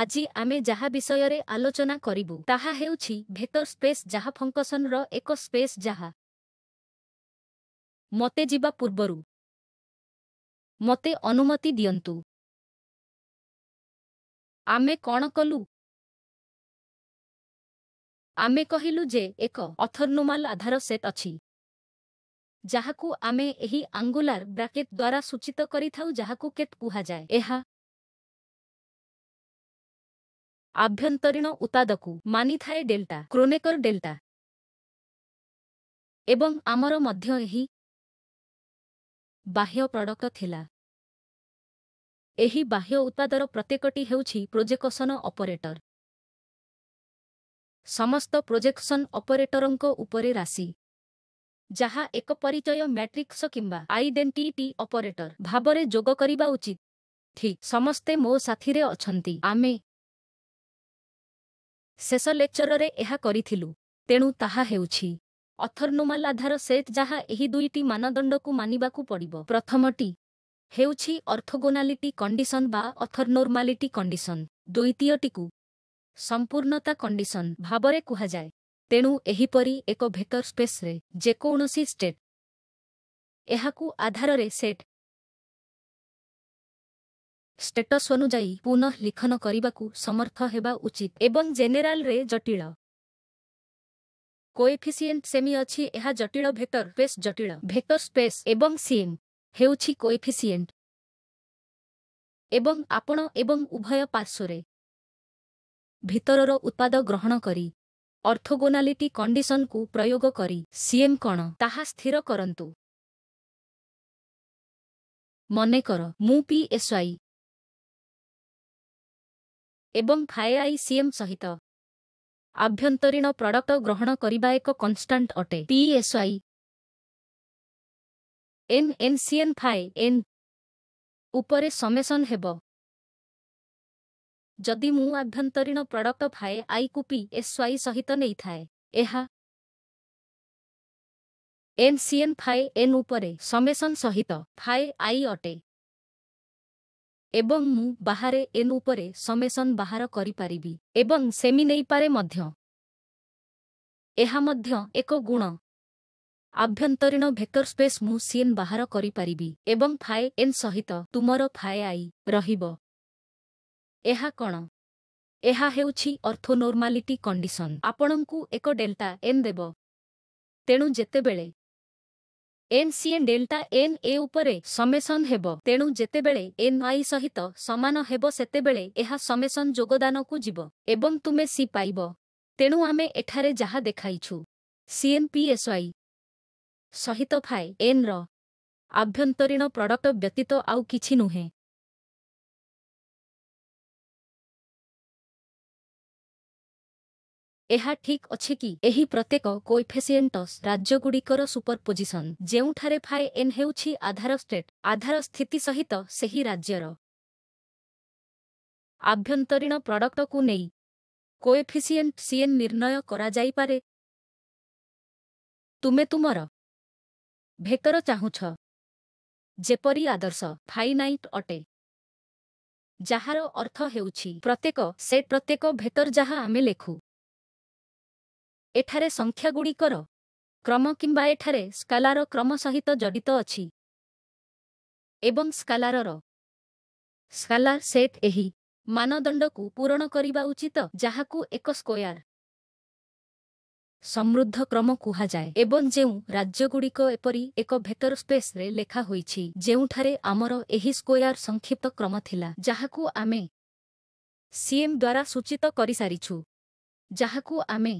ଆଜି ଆମେ ଯାହା ବିଷୟରେ ଆଲୋଚନା କରିବୁ ତାହା ହେଉଛି ଭେତର ସ୍ପେସ୍ ଯାହା ଫଙ୍କସନର ଏକ ସ୍ପେସ୍ ଯାହା ମତେ ଯିବା ପୂର୍ବରୁ ମତେ ଅନୁମତି ଦିଅନ୍ତୁ ଆମେ କ'ଣ କଲୁ ଆମେ କହିଲୁ ଯେ ଏକ ଅଥର୍ନୋମାଲ ଆଧାର ସେଟ୍ ଅଛି ଯାହାକୁ ଆମେ ଏହି ଆଙ୍ଗୁଲାର ବ୍ରାକେଟ୍ ଦ୍ୱାରା ସୂଚିତ କରିଥାଉ ଯାହାକୁ କେଟ୍ କୁହାଯାଏ ଏହା ଆଭ୍ୟନ୍ତରୀଣ ଉତ୍ପାଦକୁ ମାନିଥାଏ ଡେଲ୍ଟା କ୍ରୋନେକର ଡେଲ୍ଟା ଏବଂ ଆମର ମଧ୍ୟ ଏହି ବାହ୍ୟ ପ୍ରଡକ୍ଟ ଥିଲା ଏହି ବାହ୍ୟ ଉତ୍ପାଦର ପ୍ରତ୍ୟେକଟି ହେଉଛି ପ୍ରୋଜେକସନ ଅପରେଟର ସମସ୍ତ ପ୍ରୋଜେକସନ ଅପରେଟରଙ୍କ ଉପରେ ରାଶି ଯାହା ଏକ ପରିଚୟ ମ୍ୟାଟ୍ରିକ୍ସ କିମ୍ବା ଆଇଡେଣ୍ଟିଟି ଅପରେଟର ଭାବରେ ଯୋଗ କରିବା ଉଚିତ ଠିକ୍ ସମସ୍ତେ ମୋ ସାଥିରେ ଅଛନ୍ତି ଆମେ ଶେଷ ଲେକ୍ଚରରେ ଏହା କରିଥିଲୁ ତେଣୁ ତାହା ହେଉଛି ଆଧାର ସେତ୍ ଯାହା ଏହି ଦୁଇଟି ମାନଦଣ୍ଡକୁ ମାନିବାକୁ ପଡ଼ିବ ପ୍ରଥମଟି ହେଉଛି ଅର୍ଥୋଗୋନାଲିଟି କଣ୍ଡିସନ୍ ବା ଅଥର୍ନୋର୍ମାଲିଟି କଣ୍ଡିସନ୍ ଦ୍ୱିତୀୟଟିକୁ ସମ୍ପୂର୍ଣ୍ଣତା କଣ୍ଡିସନ୍ ଭାବରେ କୁହାଯାଏ ତେଣୁ ଏହିପରି ଏକ ଭେକର ସ୍ପେସ୍ରେ ଯେକୌଣସି ଷ୍ଟେଟ୍ ଏହାକୁ ଆଧାରରେ ସେଟ୍ ଷ୍ଟେଟସ୍ ଅନୁଯାୟୀ ପୁନଃ ଲିଖନ କରିବାକୁ ସମର୍ଥ ହେବା ଉଚିତ ଏବଂ ଜେନେରାଲରେ ଜଟିଳ କୋଏଫିସିଏଣ୍ଟ ସେମି ଅଛି ଏହା ଜଟିଳ ଭେକ୍ଟର ସ୍ପେସ୍ ଜଟିଳ ଭେକ୍ଟର ସ୍ପେସ୍ ଏବଂ ସିଏମ୍ ହେଉଛି କୋଏଫିସିଏଣ୍ଟ ଏବଂ ଆପଣ ଏବଂ ଉଭୟ ପାର୍ଶ୍ୱରେ ଭିତରର ଉତ୍ପାଦ ଗ୍ରହଣ କରି ଅର୍ଥୋଗୋନାଲିଟି କଣ୍ଡିସନକୁ ପ୍ରୟୋଗ କରି ସିଏମ୍ କ'ଣ ତାହା ସ୍ଥିର କରନ୍ତୁ ମନେକର ମୁଁ ପିଏସ୍ୱାଇ ଏବଂ ଫାଏଆଇସିଏମ୍ ସହିତ ଆଭ୍ୟନ୍ତରୀଣ ପ୍ରଡକ୍ଟ ଗ୍ରହଣ କରିବା ଏକ କନଷ୍ଟାଣ୍ଟ ଅଟେ ପିଏସ୍ଆଇ ଏମ୍ଏନ୍ସିଏନ୍ ଫାଏ ଏନ୍ ଉପରେ ସମେସନ୍ ହେବ ଯଦି ମୁଁ ଆଭ୍ୟନ୍ତରୀଣ ପ୍ରଡକ୍ଟ ଫାଏ ଆଇକୁ ପି ଏସ୍ ୱାଇ ସହିତ ନେଇଥାଏ ଏହା ଏନ୍ ଏନ୍ସିଏନ୍ ଫାଏ ଏନ୍ ଉପରେ ସମେସନ୍ ସହିତ ଫାଏ ଆଇ ଅଟେ ଏବଂ ମୁଁ ବାହାରେ ଏନ୍ ଉପରେ ସମେସନ୍ ବାହାର କରିପାରିବି ଏବଂ ସେମି ନେଇପାରେ ମଧ୍ୟ ଏହା ମଧ୍ୟ ଏକ ଗୁଣ ଆଭ୍ୟନ୍ତରୀଣ ଭେକର ସ୍ପେସ୍ ମୁଁ ସିଏନ୍ ବାହାର କରିପାରିବି ଏବଂ ଫାଏ ଏନ୍ ସହିତ ତୁମର ଫାଏ ଆଇ ରହିବ ଏହା କ'ଣ ଏହା ହେଉଛି ଅର୍ଥୋନର୍ମାଲିଟି କଣ୍ଡିସନ୍ ଆପଣଙ୍କୁ ଏକ ଡେଲ୍ଟା ଏନ୍ ଦେବ ତେଣୁ ଯେତେବେଳେ ଏନ୍ସିଏ ଡେଲ୍ଟା ଏନ୍ ଏ ଉପରେ ସମେସନ୍ ହେବ ତେଣୁ ଯେତେବେଳେ ଏନ୍ଆଇ ସହିତ ସମାନ ହେବ ସେତେବେଳେ ଏହା ସମେସନ୍ ଯୋଗଦାନକୁ ଯିବ ଏବଂ ତୁମେ ସି ପାଇବ ତେଣୁ ଆମେ ଏଠାରେ ଯାହା ଦେଖାଇଛୁ ସିଏନ୍ପିଏସ୍ଆଇ ସହିତ ଫାଏ ଏନ୍ର ଆଭ୍ୟନ୍ତରୀଣ ପ୍ରଡକ୍ଟ ବ୍ୟତୀତ ଆଉ କିଛି ନୁହେଁ ଏହା ଠିକ୍ ଅଛି କି ଏହି ପ୍ରତ୍ୟେକ କୋଇଫେସିଏଣ୍ଟସ୍ ରାଜ୍ୟଗୁଡ଼ିକର ସୁପରପୋଜିସନ୍ ଯେଉଁଠାରେ ଫାଏ ଏନ୍ ହେଉଛି ଆଧାର ଷ୍ଟେଟ୍ ଆଧାର ସ୍ଥିତି ସହିତ ସେହି ରାଜ୍ୟର ଆଭ୍ୟନ୍ତରୀଣ ପ୍ରଡକ୍ଟକୁ ନେଇ କୋଏଫିସିଏଣ୍ଟ ସିଏନ୍ ନିର୍ଣ୍ଣୟ କରାଯାଇପାରେ ତୁମେ ତୁମର ଭେତର ଚାହୁଁଛ ଯେପରି ଆଦର୍ଶ ଫାଇନାଇଟ୍ ଅଟେ ଯାହାର ଅର୍ଥ ହେଉଛି ପ୍ରତ୍ୟେକ ସେ ପ୍ରତ୍ୟେକ ଭେତର ଯାହା ଆମେ ଲେଖୁ ଏଠାରେ ସଂଖ୍ୟାଗୁଡ଼ିକର କ୍ରମ କିମ୍ବା ଏଠାରେ ସ୍କାଲାର କ୍ରମ ସହିତ ଜଡ଼ିତ ଅଛି ଏବଂ ସ୍କାଲାରର ସ୍କାଲାର ସେଟ୍ ଏହି ମାନଦଣ୍ଡକୁ ପୂରଣ କରିବା ଉଚିତ ଯାହାକୁ ଏକ ସ୍କୋୟାର ସମୃଦ୍ଧ କ୍ରମ କୁହାଯାଏ ଏବଂ ଯେଉଁ ରାଜ୍ୟଗୁଡ଼ିକ ଏପରି ଏକ ଭେତର ସ୍ପେସ୍ରେ ଲେଖା ହୋଇଛି ଯେଉଁଠାରେ ଆମର ଏହି ସ୍କୋୟାର ସଂକ୍ଷିପ୍ତ କ୍ରମ ଥିଲା ଯାହାକୁ ଆମେ ସିଏମ୍ ଦ୍ୱାରା ସୂଚିତ କରିସାରିଛୁ ଯାହାକୁ ଆମେ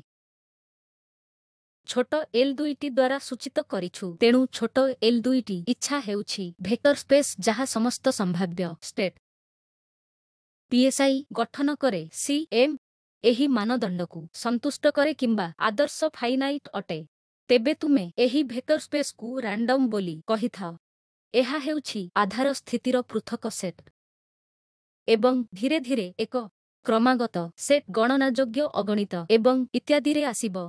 ଛୋଟ ଏଲ୍ ଦୁଇଟି ଦ୍ୱାରା ସୂଚିତ କରିଛୁ ତେଣୁ ଛୋଟ ଏଲ୍ ଦୁଇଟି ଇଚ୍ଛା ହେଉଛି ଭେକ୍ଟର ସ୍ପେସ୍ ଯାହା ସମସ୍ତ ସମ୍ଭାବ୍ୟ ଷ୍ଟେଟ୍ ପିଏସ୍ଆଇ ଗଠନ କରେ ସିଏମ୍ ଏହି ମାନଦଣ୍ଡକୁ ସନ୍ତୁଷ୍ଟ କରେ କିମ୍ବା ଆଦର୍ଶ ଫାଇନାଇଟ୍ ଅଟେ ତେବେ ତୁମେ ଏହି ଭେକ୍ଟର ସ୍ପେସ୍କୁ ରାଣ୍ଡମ୍ ବୋଲି କହିଥାଅ ଏହା ହେଉଛି ଆଧାର ସ୍ଥିତିର ପୃଥକ ସେଟ୍ ଏବଂ ଧୀରେ ଧୀରେ ଏକ କ୍ରମାଗତ ସେଟ୍ ଗଣନାଯୋଗ୍ୟ ଅଗଣିତ ଏବଂ ଇତ୍ୟାଦିରେ ଆସିବ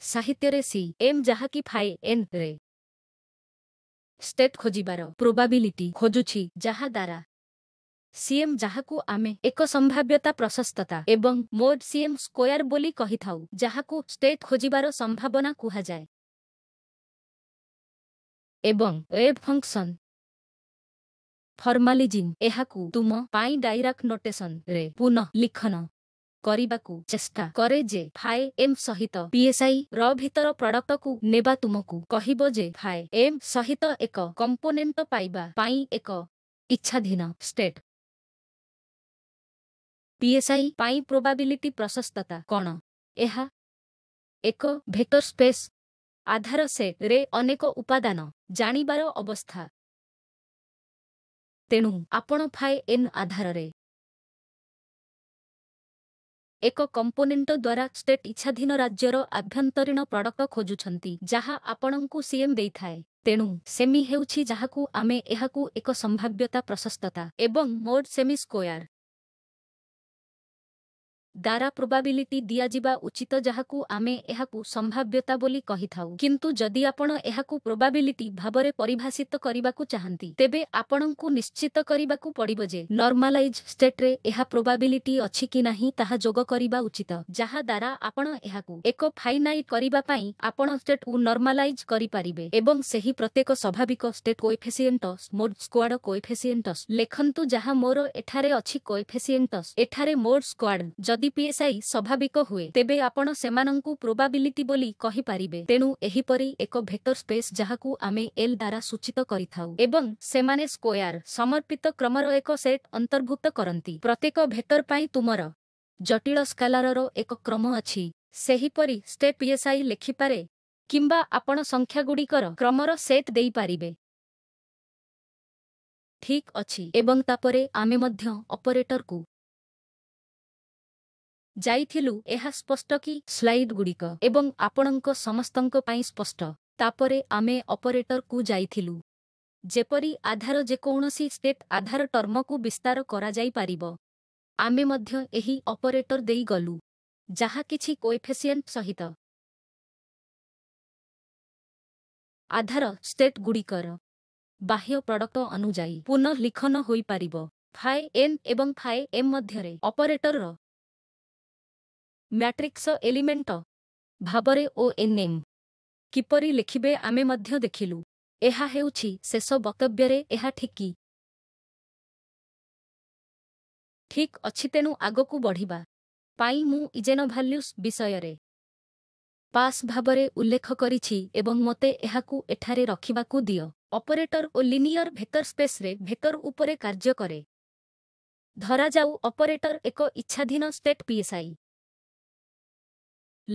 ସାହିତ୍ୟରେ ସି ଏମ୍ ଯାହାକି ଫାଇ ଏନ୍ ରେ ଷ୍ଟେଟ୍ ଖୋଜିବାର ପ୍ରୋବାବିଲିଟି ଖୋଜୁଛି ଯାହାଦ୍ୱାରା ସିଏମ୍ ଯାହାକୁ ଆମେ ଏକ ସମ୍ଭାବ୍ୟତା ପ୍ରଶସ୍ତତା ଏବଂ ମୋର ସିଏମ୍ ସ୍କୋୟାର୍ ବୋଲି କହିଥାଉ ଯାହାକୁ ଷ୍ଟେଟ୍ ଖୋଜିବାର ସମ୍ଭାବନା କୁହାଯାଏ ଏବଂ ୱେବ୍ ଫଙ୍କସନ୍ ଫର୍ମାଲିଜିନ୍ ଏହାକୁ ତୁମ ପାଇଁ ଡାଇରାକ୍ ନୋଟେସନ୍ରେ ପୁନଃ ଲିଖନ କରିବାକୁ ଚେଷ୍ଟା କରେ ଯେ ଫାଏ ଏମ୍ ସହିତ ପିଏସ୍ଆଇ ର ଭିତର ପ୍ରଡକ୍ଟକୁ ନେବା ତୁମକୁ କହିବ ଯେ ଫାଏ ଏମ୍ ସହିତ ଏକ କମ୍ପୋନେଣ୍ଟ ପାଇବା ପାଇଁ ଏକ ଇଚ୍ଛାଧୀନ ଷ୍ଟେଟ୍ ପିଏସ୍ଆଇ ପାଇଁ ପ୍ରୋବାବିଲିଟି ପ୍ରଶସ୍ତତା କ'ଣ ଏହା ଏକ ଭେକ୍ଟର ସ୍ପେସ୍ ଆଧାର ସେରେ ଅନେକ ଉପାଦାନ ଜାଣିବାର ଅବସ୍ଥା ତେଣୁ ଆପଣ ଫାଏ ଏନ୍ ଆଧାରରେ ଏକ କମ୍ପୋନେଣ୍ଟ ଦ୍ୱାରା ଷ୍ଟେଟ୍ ଇଚ୍ଛାଧୀନ ରାଜ୍ୟର ଆଭ୍ୟନ୍ତରୀଣ ପ୍ରଡକ୍ଟ ଖୋଜୁଛନ୍ତି ଯାହା ଆପଣଙ୍କୁ ସିଏମ୍ ଦେଇଥାଏ ତେଣୁ ସେମି ହେଉଛି ଯାହାକୁ ଆମେ ଏହାକୁ ଏକ ସମ୍ଭାବ୍ୟତା ପ୍ରଶସ୍ତତା ଏବଂ ମୋଡ୍ ସେମି ସ୍କୋୟାର দ্ୱାରା ପ୍ରୋବାବିଲିଟି ଦିଆଯିବା ଉଚିତ ଯାହାକୁ ଆମେ ଏହାକୁ ସମ୍ଭାବ୍ୟତା ବୋଲି କହିଥାଉ କିନ୍ତୁ ଯଦି ଆପଣ ଏହାକୁ ପ୍ରୋବାବିଲିଟି ଭାବରେ ପରିଭାଷିତ କରିବାକୁ ଚାହାନ୍ତି ତେବେ ଆପଣଙ୍କୁ ନିଶ୍ଚିତ କରିବାକୁ ପଡ଼ିବ ଯେ ନର୍ମାଲାଇଜ୍ ଷ୍ଟେଟ୍ରେ ଏହା ପ୍ରୋବାବିଲିଟି ଅଛି କି ନାହିଁ ତାହା ଯୋଗ କରିବା ଉଚିତ ଯାହାଦ୍ୱାରା ଆପଣ ଏହାକୁ ଏକ ଫାଇନାଇଟ୍ କରିବା ପାଇଁ ଆପଣ ଷ୍ଟେଟ୍କୁ ନର୍ମାଲାଇଜ୍ କରିପାରିବେ ଏବଂ ସେହି ପ୍ରତ୍ୟେକ ସ୍ୱାଭାବିକ state coefficients mod squared coefficients ଲେଖନ୍ତୁ ଯାହା ମୋର ଏଠାରେ ଅଛି କୋଏଫେସିଏଣ୍ଟସ୍ ଏଠାରେ ମୋଡ୍ ସ୍କ୍ୱାଡ୍ ଯଦି ଯଦି ପିଏସ୍ଆଇ ସ୍ୱାଭାବିକ ହୁଏ ତେବେ ଆପଣ ସେମାନଙ୍କୁ ପ୍ରୋବାବିଲିଟି ବୋଲି କହିପାରିବେ ତେଣୁ ଏହିପରି ଏକ ଭେକ୍ଟର ସ୍ପେସ୍ ଯାହାକୁ ଆମେ ଏଲ୍ ଦ୍ୱାରା ସୂଚିତ କରିଥାଉ ଏବଂ ସେମାନେ ସ୍କୋୟାର ସମର୍ପିତ କ୍ରମର ଏକ ସେଟ୍ ଅନ୍ତର୍ଭୁକ୍ତ କରନ୍ତି ପ୍ରତ୍ୟେକ ଭେକ୍ଟର ପାଇଁ ତୁମର ଜଟିଳ ସ୍କାଲାରର ଏକ କ୍ରମ ଅଛି ସେହିପରି ଷ୍ଟେପ୍ ପିଏସ୍ଆଇ ଲେଖିପାରେ କିମ୍ବା ଆପଣ ସଂଖ୍ୟାଗୁଡ଼ିକର କ୍ରମର ସେଟ୍ ଦେଇପାରିବେ ଠିକ୍ ଅଛି ଏବଂ ତାପରେ ଆମେ ମଧ୍ୟ ଅପରେଟରକୁ ଯାଇଥିଲୁ ଏହା ସ୍ପଷ୍ଟ କି ସ୍ଲାଇଡ୍ଗୁଡ଼ିକ ଏବଂ ଆପଣଙ୍କ ସମସ୍ତଙ୍କ ପାଇଁ ସ୍ପଷ୍ଟ ତାପରେ ଆମେ ଅପରେଟରକୁ ଯାଇଥିଲୁ ଯେପରି ଆଧାର ଯେକୌଣସି ଷ୍ଟେଟ୍ ଆଧାର ଟର୍ମକୁ ବିସ୍ତାର କରାଯାଇପାରିବ ଆମେ ମଧ୍ୟ ଏହି ଅପରେଟର ଦେଇଗଲୁ ଯାହା କିଛି କୋଏଫେସିଏଣ୍ଟ ସହିତ ଆଧାର ଷ୍ଟେଟ୍ଗୁଡ଼ିକର ବାହ୍ୟ ପ୍ରଡକ୍ଟ ଅନୁଯାୟୀ ପୁନଃ ଲିଖନ ହୋଇପାରିବ ଫାଏ ଏନ୍ ଏବଂ ଫାଏ ଏମ୍ ମଧ୍ୟରେ ଅପରେଟରର ମ୍ୟାଟ୍ରିକ୍ସ ଏଲିମେଣ୍ଟ ଭାବରେ ଓ ଏନ୍ଏମ୍ କିପରି ଲେଖିବେ ଆମେ ମଧ୍ୟ ଦେଖିଲୁ ଏହା ହେଉଛି ଶେଷ ବକ୍ତବ୍ୟରେ ଏହା ଠିକ ଠିକ୍ ଅଛି ତେଣୁ ଆଗକୁ ବଢ଼ିବା ପାଇଁ ମୁଁ ଇଜେନ ଭାଲ୍ୟୁସ୍ ବିଷୟରେ ପାସ୍ ଭାବରେ ଉଲ୍ଲେଖ କରିଛି ଏବଂ ମୋତେ ଏହାକୁ ଏଠାରେ ରଖିବାକୁ ଦିଅ ଅପରେଟର ଓ ଲିନିୟର ଭେକର ସ୍ପେସ୍ରେ ଭେକର ଉପରେ କାର୍ଯ୍ୟ କରେ ଧରାଯାଉ ଅପରେଟର ଏକ ଇଚ୍ଛାଧୀନ state psi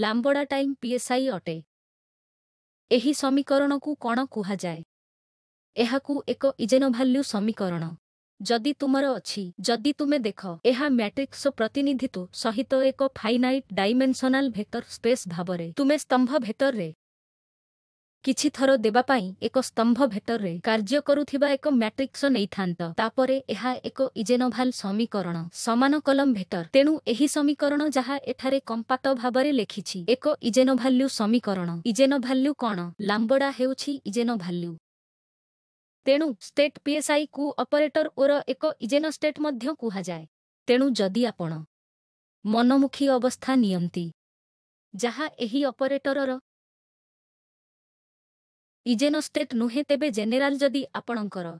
lambda time psi ଅଟେ ଏହି ସମୀକରଣକୁ କ'ଣ କୁହାଯାଏ ଏହାକୁ ଏକ ଇଜେନଭାଲ୍ୟୁ ସମୀକରଣ ଯଦି ତୁମର ଅଛି ଯଦି ତୁମେ ଦେଖ ଏହା ମ୍ୟାଟ୍ରିକ୍ସ ପ୍ରତିନିଧିତ୍ୱ ସହିତ ଏକ ଫାଇନାଇଟ୍ ଡାଇମେନ୍ସନାଲ୍ ଭେକ୍ଟର ସ୍ପେସ୍ ଭାବରେ ତୁମେ ସ୍ତମ୍ଭ ଭେକ୍ଟରରେ କିଛି ଥର ଦେବା ପାଇଁ ଏକ ସ୍ତମ୍ଭ ଭେଟରରେ କାର୍ଯ୍ୟ କରୁଥିବା ଏକ ମ୍ୟାଟ୍ରିକ୍ସ ନେଇଥାନ୍ତ ତାପରେ ଏହା ଏକ ଇଜେନୋଭାଲ ସମୀକରଣ ସମାନ କଲମ ଭେଟର ତେଣୁ ଏହି ସମୀକରଣ ଯାହା ଏଠାରେ କମ୍ପାତ ଭାବରେ ଲେଖିଛି ଏକ ଇଜେନୋଭାଲ୍ୟୁ ସମୀକରଣ ଇଜେନୋଭାଲ୍ୟୁ କ'ଣ ଲାମ୍ବଡ଼ା ହେଉଛି ଇଜେନୋଭାଲ୍ୟୁ ତେଣୁ ଷ୍ଟେଟ୍ ପିଏସ୍ଆଇ କୁ ଅପରେଟର ଓର ଏକ ଇଜେନୋ ଷ୍ଟେଟ୍ ମଧ୍ୟ କୁହାଯାଏ ତେଣୁ ଯଦି ଆପଣ ମନମୁଖୀ ଅବସ୍ଥା ନିଅନ୍ତି ଯାହା ଏହି ଅପରେଟରର ଇଜେନୋଷ୍ଟେଟ୍ ନୁହେଁ ତେବେ ଜେନେରାଲ ଯଦି ଆପଣଙ୍କର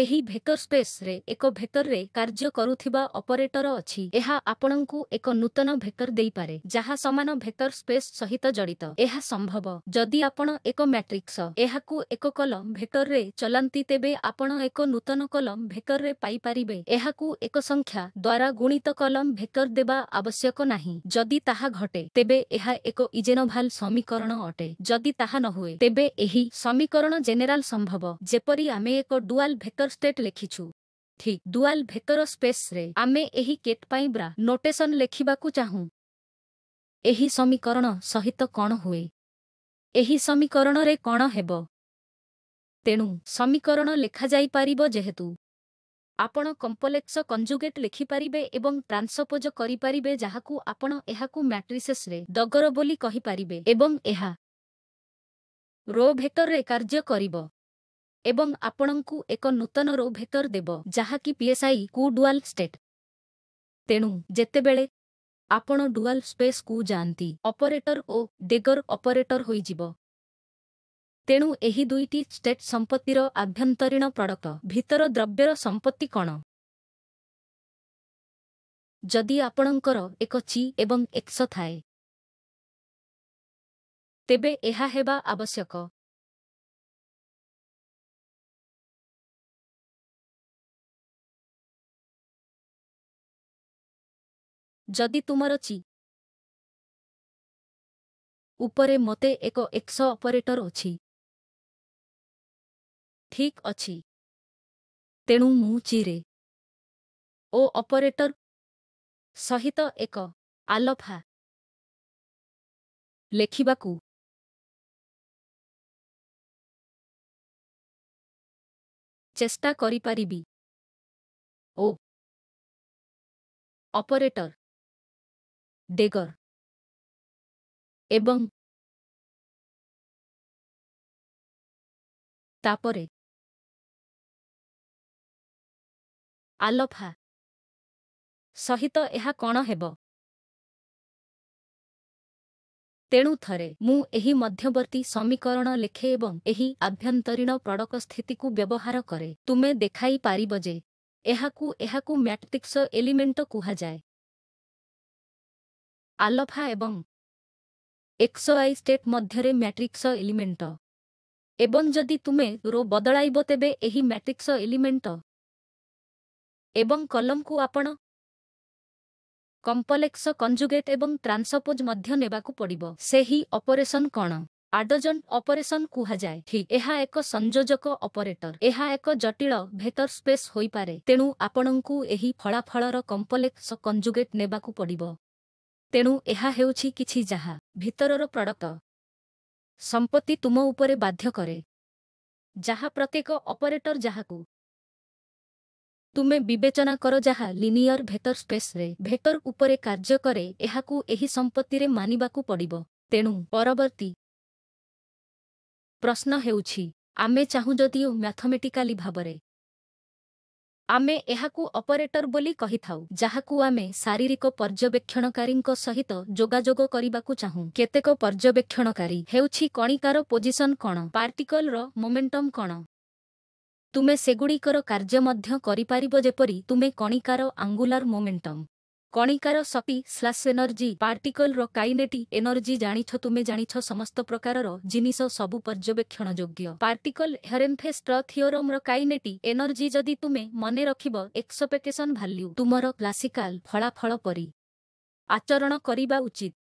ଏହି ଭେକର ସ୍ପେସ୍ରେ ଏକ ଭେକରରେ କାର୍ଯ୍ୟ କରୁଥିବା ଅପରେଟର ଅଛି ଏହା ଆପଣଙ୍କୁ ଏକ ନୂତନ ଭେକର ଦେଇପାରେ ଯାହା ସମାନ ଭେକର ସ୍ପେସ୍ ସହିତ ଜଡ଼ିତ ଏହା ସମ୍ଭବ ଯଦି ଆପଣ ଏକ ମ୍ୟାଟ୍ରିକ୍ସ ଏହାକୁ ଏକ କଲମ ଭେକରରେ ଚଲାନ୍ତି ତେବେ ଆପଣ ଏକ ନୂତନ କଲମ ଭେକରରେ ପାଇପାରିବେ ଏହାକୁ ଏକ ସଂଖ୍ୟା ଦ୍ୱାରା ଗୁଣିତ କଲମ ଭେକର ଦେବା ଆବଶ୍ୟକ ନାହିଁ ଯଦି ତାହା ଘଟେ ତେବେ ଏହା ଏକ ଇଜେନୋଭାଲ ସମୀକରଣ ଅଟେ ଯଦି ତାହା ନହୁଏ ତେବେ ଏହି ସମୀକରଣ ଜେନେରାଲ ସମ୍ଭବ ଯେପରି ଆମେ ଏକ ଡୁଆଲ ଭେକର ଭେକ୍ଟର ଷ୍ଟେଟ୍ ଲେଖିଛୁ ଠିକ୍ ଡୁଆଲ୍ ଭେକର ସ୍ପେସ୍ରେ ଆମେ ଏହି କେଟ୍ ପାଇଁ ବ୍ରା ନୋଟେସନ୍ ଲେଖିବାକୁ ଚାହୁଁ ଏହି ସମୀକରଣ ସହିତ କ'ଣ ହୁଏ ଏହି ସମୀକରଣରେ କ'ଣ ହେବ ତେଣୁ ସମୀକରଣ ଲେଖାଯାଇପାରିବ ଯେହେତୁ ଆପଣ କମ୍ପ୍ଲେକ୍ସ କଞ୍ଜୁଗେଟ୍ ଲେଖିପାରିବେ ଏବଂ ଟ୍ରାନ୍ସପୋଜ କରିପାରିବେ ଯାହାକୁ ଆପଣ ଏହାକୁ ମ୍ୟାଟ୍ରିସେସ୍ରେ ଡଗର ବୋଲି କହିପାରିବେ ଏବଂ ଏହା ରୋ ଭେକ୍ଟରରେ କାର୍ଯ୍ୟ କରିବ ଏବଂ ଆପଣଙ୍କୁ ଏକ ନୂତନ ରୋ ରୋଭେତର ଦେବ ଯାହାକି ପିଏସ୍ଆଇ କୁ ଡୁଆଲ୍ ଷ୍ଟେଟ୍ ତେଣୁ ଯେତେବେଳେ ଆପଣ ଡୁଆଲ୍ ସ୍ପେସ୍ କୁ ଯାଆନ୍ତି ଅପରେଟର ଓ ଡେଗର ଅପରେଟର ହୋଇଯିବ ତେଣୁ ଏହି ଦୁଇଟି ଷ୍ଟେଟ୍ ସମ୍ପତ୍ତିର ଆଭ୍ୟନ୍ତରୀଣ ପ୍ରଡକ୍ଟ ଭିତର ଦ୍ରବ୍ୟର ସମ୍ପତ୍ତି କ'ଣ ଯଦି ଆପଣଙ୍କର ଏକ ଚି ଏବଂ ଏକ୍ସ ଥାଏ ତେବେ ଏହା ହେବା ଆବଶ୍ୟକ ଯଦି ତୁମର ଚି ଉପରେ ମୋତେ ଏକ ଏକ୍ସ ଅପରେଟର ଅଛି ଠିକ୍ ଅଛି ତେଣୁ ମୁଁ ଚିରେ ଓ ଅପରେଟର ସହିତ ଏକ ଆଲଫା ଲେଖିବାକୁ ଚେଷ୍ଟା କରିପାରିବି ଓ ଅପରେଟର ଡେଗର ଏବଂ ତାପରେ ଆଲଫା ସହିତ ଏହା କ'ଣ ହେବ ତେଣୁ ଥରେ ମୁଁ ଏହି ମଧ୍ୟବର୍ତ୍ତୀ ସମୀକରଣ ଲେଖେ ଏବଂ ଏହି ଆଭ୍ୟନ୍ତରୀଣ ପ୍ରଡ଼କ ସ୍ଥିତିକୁ ବ୍ୟବହାର କରେ ତୁମେ ଦେଖାଇ ପାରିବ ଯେ ଏହାକୁ ଏହାକୁ ମ୍ୟାଟ୍ରିକ୍ସ ଏଲିମେଣ୍ଟ କୁହାଯାଏ ଆଲଫା ଏବଂ ଏକ୍ସ ଆଇ ଷ୍ଟେଟ୍ ମଧ୍ୟରେ ମ୍ୟାଟ୍ରିକ୍ସ ଏଲିମେଣ୍ଟ ଏବଂ ଯଦି ତୁମେ ରୋ ବଦଳାଇବ ତେବେ ଏହି ମ୍ୟାଟ୍ରିକ୍ସ ଏଲିମେଣ୍ଟ ଏବଂ କଲମକୁ ଆପଣ କମ୍ପଲେକ୍ସ କଞ୍ଜୁଗେଟ୍ ଏବଂ ଟ୍ରାନ୍ସପୋଜ୍ ମଧ୍ୟ ନେବାକୁ ପଡ଼ିବ ସେହି ଅପରେସନ୍ କ'ଣ ଆଡୋଜନ୍ ଅପରେସନ୍ କୁହାଯାଏ ଠିକ୍ ଏହା ଏକ ସଂଯୋଜକ ଅପରେଟର ଏହା ଏକ ଜଟିଳ ଭେତର ସ୍ପେସ୍ ହୋଇପାରେ ତେଣୁ ଆପଣଙ୍କୁ ଏହି ଫଳାଫଳର କମ୍ପଲେକ୍ସ କଞ୍ଜୁଗେଟ୍ ନେବାକୁ ପଡ଼ିବ ତେଣୁ ଏହା ହେଉଛି କିଛି ଯାହା ଭିତରର ପ୍ରଡକ୍ଟ ସମ୍ପତ୍ତି ତୁମ ଉପରେ ବାଧ୍ୟ କରେ ଯାହା ପ୍ରତ୍ୟେକ ଅପରେଟର ଯାହାକୁ ତୁମେ ବିବେଚନା କର ଯାହା ଲିନିୟର ଭେତର ସ୍ପେସ୍ରେ ଭେତର ଉପରେ କାର୍ଯ୍ୟ କରେ ଏହାକୁ ଏହି ସମ୍ପତ୍ତିରେ ମାନିବାକୁ ପଡ଼ିବ ତେଣୁ ପରବର୍ତ୍ତୀ ପ୍ରଶ୍ନ ହେଉଛି ଆମେ ଚାହୁଁ ଯଦିଓ ମ୍ୟାଥମେଟିକାଲି ଭାବରେ ଆମେ ଏହାକୁ ଅପରେଟର ବୋଲି କହିଥାଉ ଯାହାକୁ ଆମେ ଶାରୀରିକ ପର୍ଯ୍ୟବେକ୍ଷଣକାରୀଙ୍କ ସହିତ ଯୋଗାଯୋଗ କରିବାକୁ ଚାହୁଁ କେତେକ ପର୍ଯ୍ୟବେକ୍ଷଣକାରୀ ହେଉଛି କଣିକାର ପୋଜିସନ୍ କ'ଣ ପାର୍ଟିକଲର ମୋମେଣ୍ଟମ୍ କ'ଣ ତୁମେ ସେଗୁଡ଼ିକର କାର୍ଯ୍ୟ ମଧ୍ୟ କରିପାରିବ ଯେପରି ତୁମେ କଣିକାର ଆଙ୍ଗୁଲାର ମୋମେଣ୍ଟମ୍ କଣିକାର ଶକ୍ତି ସ୍ଲାଶ ଏନର୍ଜି ପାର୍ଟିକଲର କାଇନେଟି ଏନର୍ଜି ଜାଣିଛ ତୁମେ ଜାଣିଛ ସମସ୍ତ ପ୍ରକାରର ଜିନିଷ ସବୁ ପର୍ଯ୍ୟବେକ୍ଷଣ ଯୋଗ୍ୟ ପାର୍ଟିକଲ ହେରେନଫେଷ୍ଟର ଥିଓରମର କାଇନେଟି ଏନର୍ଜି ଯଦି ତୁମେ ମନେ ରଖିବ ଏକ୍ସପେକେସନ ଭାଲ୍ୟୁ ତୁମର କ୍ଲାସିକାଲ ଫଳାଫଳ ପରି ଆଚରଣ କରିବା ଉଚିତ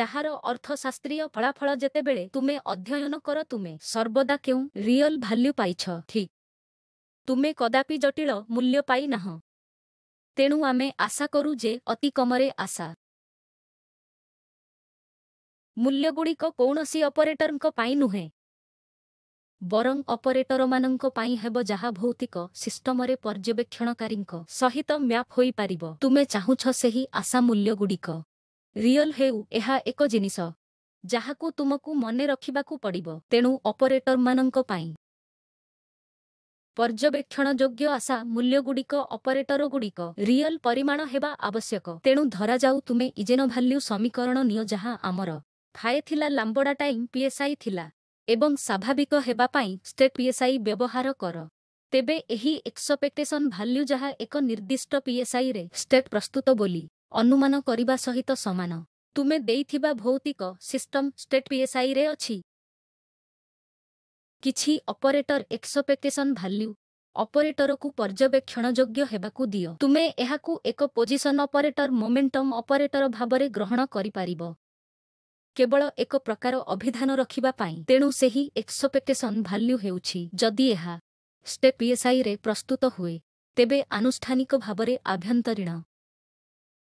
ଯାହାର ଅର୍ଥଶାସ୍ତ୍ରୀୟ ଫଳାଫଳ ଯେତେବେଳେ ତୁମେ ଅଧ୍ୟୟନ କର ତୁମେ ସର୍ବଦା କେଉଁ ରିଅଲ ଭାଲ୍ୟୁ ପାଇଛ ଠିକ୍ ତୁମେ କଦାପି ଜଟିଳ ମୂଲ୍ୟ ପାଇନାହଁ ତେଣୁ ଆମେ ଆଶା କରୁ ଯେ ଅତି କମରେ ଆଶା ମୂଲ୍ୟଗୁଡ଼ିକ କୌଣସି ଅପରେଟରଙ୍କ ପାଇଁ ନୁହେଁ ବରଂ ଅପରେଟରମାନଙ୍କ ପାଇଁ ହେବ ଯାହା ଭୌତିକ ସିଷ୍ଟମରେ ପର୍ଯ୍ୟବେକ୍ଷଣକାରୀଙ୍କ ସହିତ ମ୍ୟାପ୍ ହୋଇପାରିବ ତୁମେ ଚାହୁଁଛ ସେହି ଆଶା ମୂଲ୍ୟଗୁଡ଼ିକ ରିଅଲ୍ ହେଉ ଏହା ଏକ ଜିନିଷ ଯାହାକୁ ତୁମକୁ ମନେ ରଖିବାକୁ ପଡ଼ିବ ତେଣୁ ଅପରେଟରମାନଙ୍କ ପାଇଁ ପର୍ଯ୍ୟବେକ୍ଷଣ ଯୋଗ୍ୟ ଆଶା ମୂଲ୍ୟଗୁଡ଼ିକ ଅପରେଟର ଗୁଡ଼ିକ ରିଅଲ ପରିମାଣ ହେବା ଆବଶ୍ୟକ ତେଣୁ ଧରାଯାଉ ତୁମେ ଇଜେନ ଭାଲ୍ୟୁ ସମୀକରଣ ନିଅ ଯାହା ଆମର ଫାଏ ଥିଲା ଲାମ୍ବଡ଼ା ଟାଇମ୍ ପିଏସ୍ଆଇ ଥିଲା ଏବଂ ସ୍ୱାଭାବିକ ହେବା ପାଇଁ ଷ୍ଟେଟ୍ ପିଏସ୍ଆଇ ବ୍ୟବହାର କର ତେବେ ଏହି ଏକ୍ସପେକ୍ଟେସନ୍ ଭାଲ୍ୟୁ ଯାହା ଏକ ନିର୍ଦ୍ଦିଷ୍ଟ ପିଏସ୍ଆଇରେ ଷ୍ଟେଟ୍ ପ୍ରସ୍ତୁତ ବୋଲି ଅନୁମାନ କରିବା ସହିତ ସମାନ ତୁମେ ଦେଇଥିବା ଭୌତିକ ସିଷ୍ଟମ୍ ଷ୍ଟେଟ୍ ପିଏସ୍ଆଇରେ ଅଛି କିଛି ଅପରେଟର ଏକ୍ସପେକ୍ଟେସନ୍ ଭାଲ୍ୟୁ ଅପରେଟରକୁ ପର୍ଯ୍ୟବେକ୍ଷଣଯୋଗ୍ୟ ହେବାକୁ ଦିଅ ତୁମେ ଏହାକୁ ଏକ ପୋଜିସନ୍ ଅପରେଟର ମୋମେଣ୍ଟମ୍ ଅପରେଟର ଭାବରେ ଗ୍ରହଣ କରିପାରିବ କେବଳ ଏକ ପ୍ରକାର ଅଭିଧାନ ରଖିବା ପାଇଁ ତେଣୁ ସେହି ଏକ୍ସପେକ୍ଟେସନ୍ ଭାଲ୍ୟୁ ହେଉଛି ଯଦି ଏହା ଷ୍ଟେପ୍ ଇଏସ୍ଆଇରେ ପ୍ରସ୍ତୁତ ହୁଏ ତେବେ ଆନୁଷ୍ଠାନିକ ଭାବରେ ଆଭ୍ୟନ୍ତରୀଣ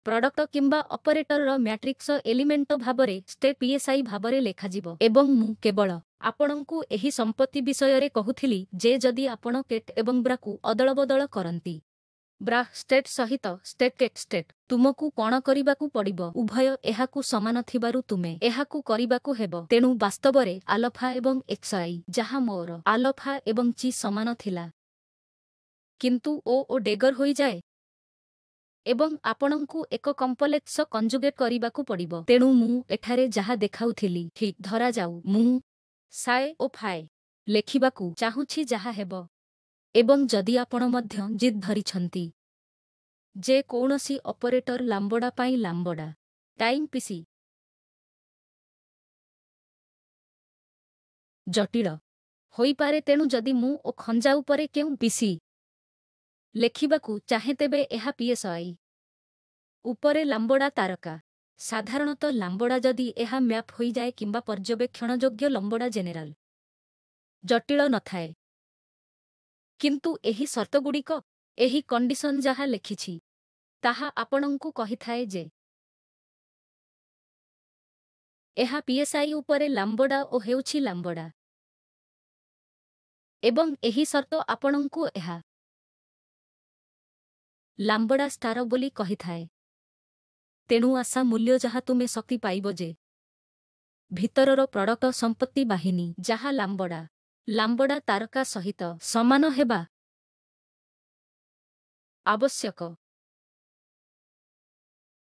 ପ୍ରଡକ୍ଟ କିମ୍ବା ଅପରେଟରର ମ୍ୟାଟ୍ରିକ୍ସ ଏଲିମେଣ୍ଟ ଭାବରେ ଷ୍ଟେଟ୍ ପିଏସ୍ଆଇ ଭାବରେ ଲେଖାଯିବ ଏବଂ ମୁଁ କେବଳ ଆପଣଙ୍କୁ ଏହି ସମ୍ପତ୍ତି ବିଷୟରେ କହୁଥିଲି ଯେ ଯଦି ଆପଣ କେଟ୍ ଏବଂ ବ୍ରାକୁ ଅଦଳବଦଳ କରନ୍ତି ବ୍ରା ଷ୍ଟେଟ୍ ସହିତ ଷ୍ଟେଟ୍ କେଟ୍ ଷ୍ଟେଟ୍ ତୁମକୁ କ'ଣ କରିବାକୁ ପଡ଼ିବ ଉଭୟ ଏହାକୁ ସମାନ ଥିବାରୁ ତୁମେ ଏହାକୁ କରିବାକୁ ହେବ ତେଣୁ ବାସ୍ତବରେ ଆଲଫା ଏବଂ ଏକ୍ସଆଇ ଯାହା ମୋର ଆଲଫା ଏବଂ ଚି ସମାନ ଥିଲା କିନ୍ତୁ ଓ ଓ ଡେଗର ହୋଇଯାଏ ଏବଂ ଆପଣଙ୍କୁ ଏକ କମ୍ପଲେକ୍ସ କଞ୍ଜୁଗେଟ୍ କରିବାକୁ ପଡ଼ିବ ତେଣୁ ମୁଁ ଏଠାରେ ଯାହା ଦେଖାଉଥିଲି ଠିକ୍ ଧରାଯାଉ ମୁଁ ସାଏ ଓ ଫାଏ ଲେଖିବାକୁ ଚାହୁଁଛି ଯାହା ହେବ ଏବଂ ଯଦି ଆପଣ ମଧ୍ୟ ଜିଦ୍ ଧରିଛନ୍ତି ଯେ କୌଣସି ଅପରେଟର ଲାମ୍ବଡ଼ା ପାଇଁ ଲାମ୍ବଡ଼ା ଟାଇମ୍ ପିସି ଜଟିଳ ହୋଇପାରେ ତେଣୁ ଯଦି ମୁଁ ଓ ଖଞ୍ଜା ଉପରେ କେଉଁ ପିସି ଲେଖିବାକୁ ଚାହେଁ ତେବେ ଏହା ପିଏସ୍ଆଇ ଉପରେ ଲାମ୍ବଡ଼ା ତାରକା ସାଧାରଣତଃ ଲାମ୍ବଡ଼ା ଯଦି ଏହା ମ୍ୟାପ୍ ହୋଇଯାଏ କିମ୍ବା ପର୍ଯ୍ୟବେକ୍ଷଣଯୋଗ୍ୟ ଲମ୍ବଡ଼ା ଜେନେରାଲ ଜଟିଳ ନଥାଏ କିନ୍ତୁ ଏହି ସର୍ତ୍ତଗୁଡ଼ିକ ଏହି କଣ୍ଡିସନ୍ ଯାହା ଲେଖିଛି ତାହା ଆପଣଙ୍କୁ କହିଥାଏ ଯେ ଏହା ପିଏସ୍ଆଇ ଉପରେ ଲାମ୍ବଡ଼ା ଓ ହେଉଛି ଲାମ୍ବଡ଼ା ଏବଂ ଏହି ସର୍ତ୍ତ ଆପଣଙ୍କୁ ଏହା ଲାମ୍ବଡ଼ା ଷ୍ଟାର ବୋଲି କହିଥାଏ ତେଣୁ ଆଶା ମୂଲ୍ୟ ଯାହା ତୁମେ ଶକ୍ତି ପାଇବ ଯେ ଭିତରର ପ୍ରଡକ୍ଟ ସମ୍ପତ୍ତି ବାହିନୀ ଯାହା ଲାମ୍ବଡ଼ା ଲାମ୍ବଡ଼ା ତାରକା ସହିତ ସମାନ ହେବା ଆବଶ୍ୟକ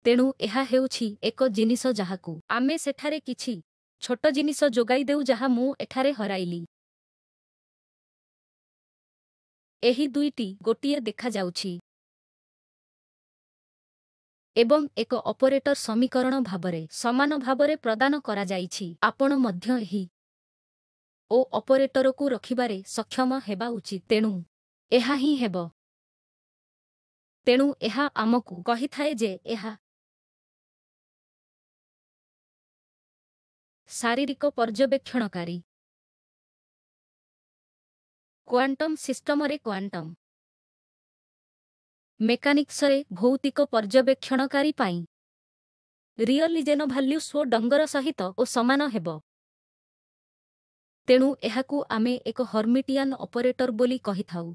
ତେଣୁ ଏହା ହେଉଛି ଏକ ଜିନିଷ ଯାହାକୁ ଆମେ ସେଠାରେ କିଛି ଛୋଟ ଜିନିଷ ଯୋଗାଇ ଦେଉ ଯାହା ମୁଁ ଏଠାରେ ହରାଇଲି ଏହି ଦୁଇଟି ଗୋଟିଏ ଦେଖାଯାଉଛି ଏବଂ ଏକ ଅପରେଟର ସମୀକରଣ ଭାବରେ ସମାନ ଭାବରେ ପ୍ରଦାନ କରାଯାଇଛି ଆପଣ ମଧ୍ୟ ଏହି ଓ ଅପରେଟରକୁ ରଖିବାରେ ସକ୍ଷମ ହେବା ଉଚିତ ତେଣୁ ଏହା ହିଁ ହେବ ତେଣୁ ଏହା ଆମକୁ କହିଥାଏ ଯେ ଏହା ଶାରୀରିକ ପର୍ଯ୍ୟବେକ୍ଷଣକାରୀ କ୍ୱାଣ୍ଟମ୍ ସିଷ୍ଟମରେ କ୍ୱାଣ୍ଟମ୍ ମେକାନିକ୍ସରେ ଭୌତିକ ପର୍ଯ୍ୟବେକ୍ଷଣକାରୀ ପାଇଁ ରିଅଲିଜେନ ଭାଲ୍ୟୁ ସ୍ୱ ଡଙ୍ଗର ସହିତ ଓ ସମାନ ହେବ ତେଣୁ ଏହାକୁ ଆମେ ଏକ ହର୍ମିଟିଆନ୍ ଅପରେଟର ବୋଲି କହିଥାଉ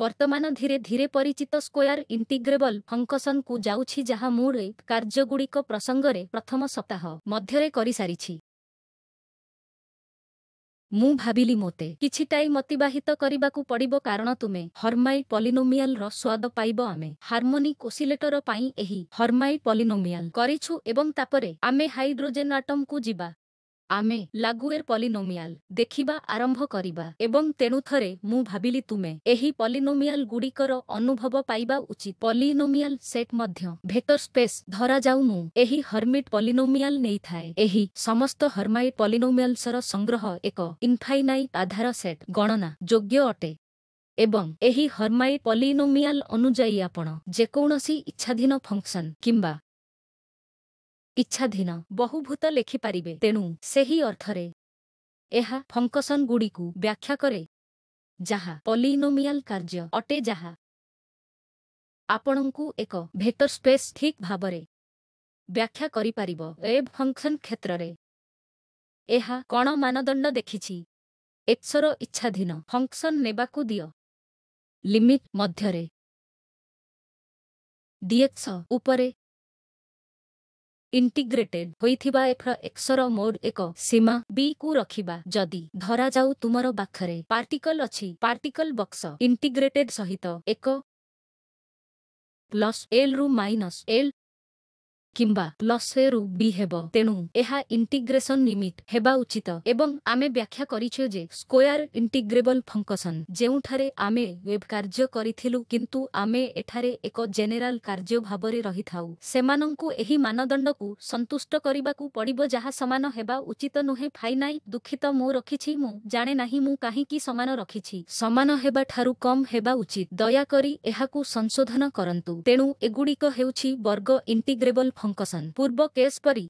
ବର୍ତ୍ତମାନ ଧୀରେ ଧୀରେ ପରିଚିତ ସ୍କୋୟାର ଇଣ୍ଟିଗ୍ରେବଲ୍ ଫଙ୍କସନ୍କୁ ଯାଉଛି ଯାହା ମୁଁ କାର୍ଯ୍ୟଗୁଡ଼ିକ ପ୍ରସଙ୍ଗରେ ପ୍ରଥମ ସପ୍ତାହ ମଧ୍ୟରେ କରିସାରିଛି ମୁଁ ଭାବିଲି ମୋତେ କିଛି ମତିବାହିତ କରିବାକୁ ପଡ଼ିବ କାରଣ ତୁମେ ହର୍ମାଇ ପଲିନୋମିଆଲର ସ୍ୱାଦ ପାଇବ ଆମେ ହାର୍ମୋନି କୋସିଲେଟର ପାଇଁ ଏହି ହର୍ମାଇ ପଲିନୋମିଆଲ କରିଛୁ ଏବଂ ତାପରେ ଆମେ ହାଇଡ୍ରୋଜେନ୍ ଆଟମକୁ ଯିବା ଆମେ ଲାଗୁଏର ପଲିନୋମିଆଲ ଦେଖିବା ଆରମ୍ଭ କରିବା ଏବଂ ତେଣୁଥରେ ମୁଁ ଭାବିଲି ତୁମେ ଏହି ପଲିନୋମିଆଲ ଗୁଡ଼ିକର ଅନୁଭବ ପାଇବା ଉଚିତ ପଲିନୋମିଆଲ ସେଟ୍ ମଧ୍ୟ ଭେକ୍ଟର ସ୍ପେସ୍ ଧରାଯାଉ ମୁଁ ଏହି ହର୍ମିଟ ପଲିନୋମିଆଲ ନେଇଥାଏ ଏହି ସମସ୍ତ ହର୍ମାଇଟ ପଲିନୋମିଆଲସର ସଂଗ୍ରହ ଏକ ଇନଫାଇନାଇଟ ଆଧାର ସେଟ୍ ଗଣନା ଯୋଗ୍ୟ ଅଟେ ଏବଂ ଏହି ହର୍ମାଇ ପଲିନୋମିଆଲ ଅନୁଯାୟୀ ଆପଣ ଯେକୌଣସି ଇଚ୍ଛାଧୀନ ଫଙ୍କସନ୍ କିମ୍ବା ଇଚ୍ଛାଧୀନ ବହୁଭୂତ ଲେଖିପାରିବେ ତେଣୁ ସେହି ଅର୍ଥରେ ଏହା ଫଙ୍କସନ୍ଗୁଡ଼ିକୁ ବ୍ୟାଖ୍ୟା କରେ ଯାହା ପଲିନୋମିଆଲ କାର୍ଯ୍ୟ ଅଟେ ଯାହା ଆପଣଙ୍କୁ ଏକ ଭେକ୍ଟର ସ୍ପେସ୍ ଠିକ୍ ଭାବରେ ବ୍ୟାଖ୍ୟା କରିପାରିବ ଏବ୍ ଫଙ୍କସନ୍ କ୍ଷେତ୍ରରେ ଏହା କ'ଣ ମାନଦଣ୍ଡ ଦେଖିଛି ଏକ୍ସର ଇଚ୍ଛାଧୀନ ଫଙ୍କସନ୍ ନେବାକୁ ଦିଅ ଲିମିଟ୍ ମଧ୍ୟରେ ଡିଏକ୍ସ ଉପରେ ଇଣ୍ଟିଗ୍ରେଟେଡ୍ ହୋଇଥିବା ଏଫ୍ ଏକ୍ସର ମୋର ଏକ ସୀମା ବିକୁ ରଖିବା ଯଦି ଧରାଯାଉ ତୁମର ପାଖରେ ପାର୍ଟିକଲ ଅଛି ପାର୍ଟିକଲ ବକ୍ସ ଇଣ୍ଟିଗ୍ରେଟେଡ୍ ସହିତ ଏକ ପ୍ଲସ୍ ଏଲ୍ରୁ ମାଇନସ୍ ଏଲ୍ କିମ୍ବା ପ୍ଲସ୍ ଏରୁ ବି ହେବ ତେଣୁ ଏହା ଇଣ୍ଟିଗ୍ରେସନ୍ ଲିମିଟ୍ ହେବା ଉଚିତ ଏବଂ ଆମେ ବ୍ୟାଖ୍ୟା କରିଛେ ଯେ ସ୍କୋୟାର ଇଣ୍ଟିଗ୍ରେବଲ୍ ଫଙ୍କସନ୍ ଯେଉଁଠାରେ ଆମେ ୱେବ୍ କାର୍ଯ୍ୟ କରିଥିଲୁ କିନ୍ତୁ ଆମେ ଏଠାରେ ଏକ ଜେନେରାଲ୍ କାର୍ଯ୍ୟ ଭାବରେ ରହିଥାଉ ସେମାନଙ୍କୁ ଏହି ମାନଦଣ୍ଡକୁ ସନ୍ତୁଷ୍ଟ କରିବାକୁ ପଡ଼ିବ ଯାହା ସମାନ ହେବା ଉଚିତ ନୁହେଁ ଫାଇନାଇ ଦୁଃଖିତ ମୁଁ ରଖିଛି ମୁଁ ଜାଣେ ନାହିଁ ମୁଁ କାହିଁକି ସମାନ ରଖିଛି ସମାନ ହେବାଠାରୁ କମ୍ ହେବା ଉଚିତ ଦୟାକରି ଏହାକୁ ସଂଶୋଧନ କରନ୍ତୁ ତେଣୁ ଏଗୁଡ଼ିକ ହେଉଛି ବର୍ଗ ଇଣ୍ଟିଗ୍ରେବଲ୍ ଫଙ୍କସନ୍ ପୂର୍ବ କେସ୍ ପରି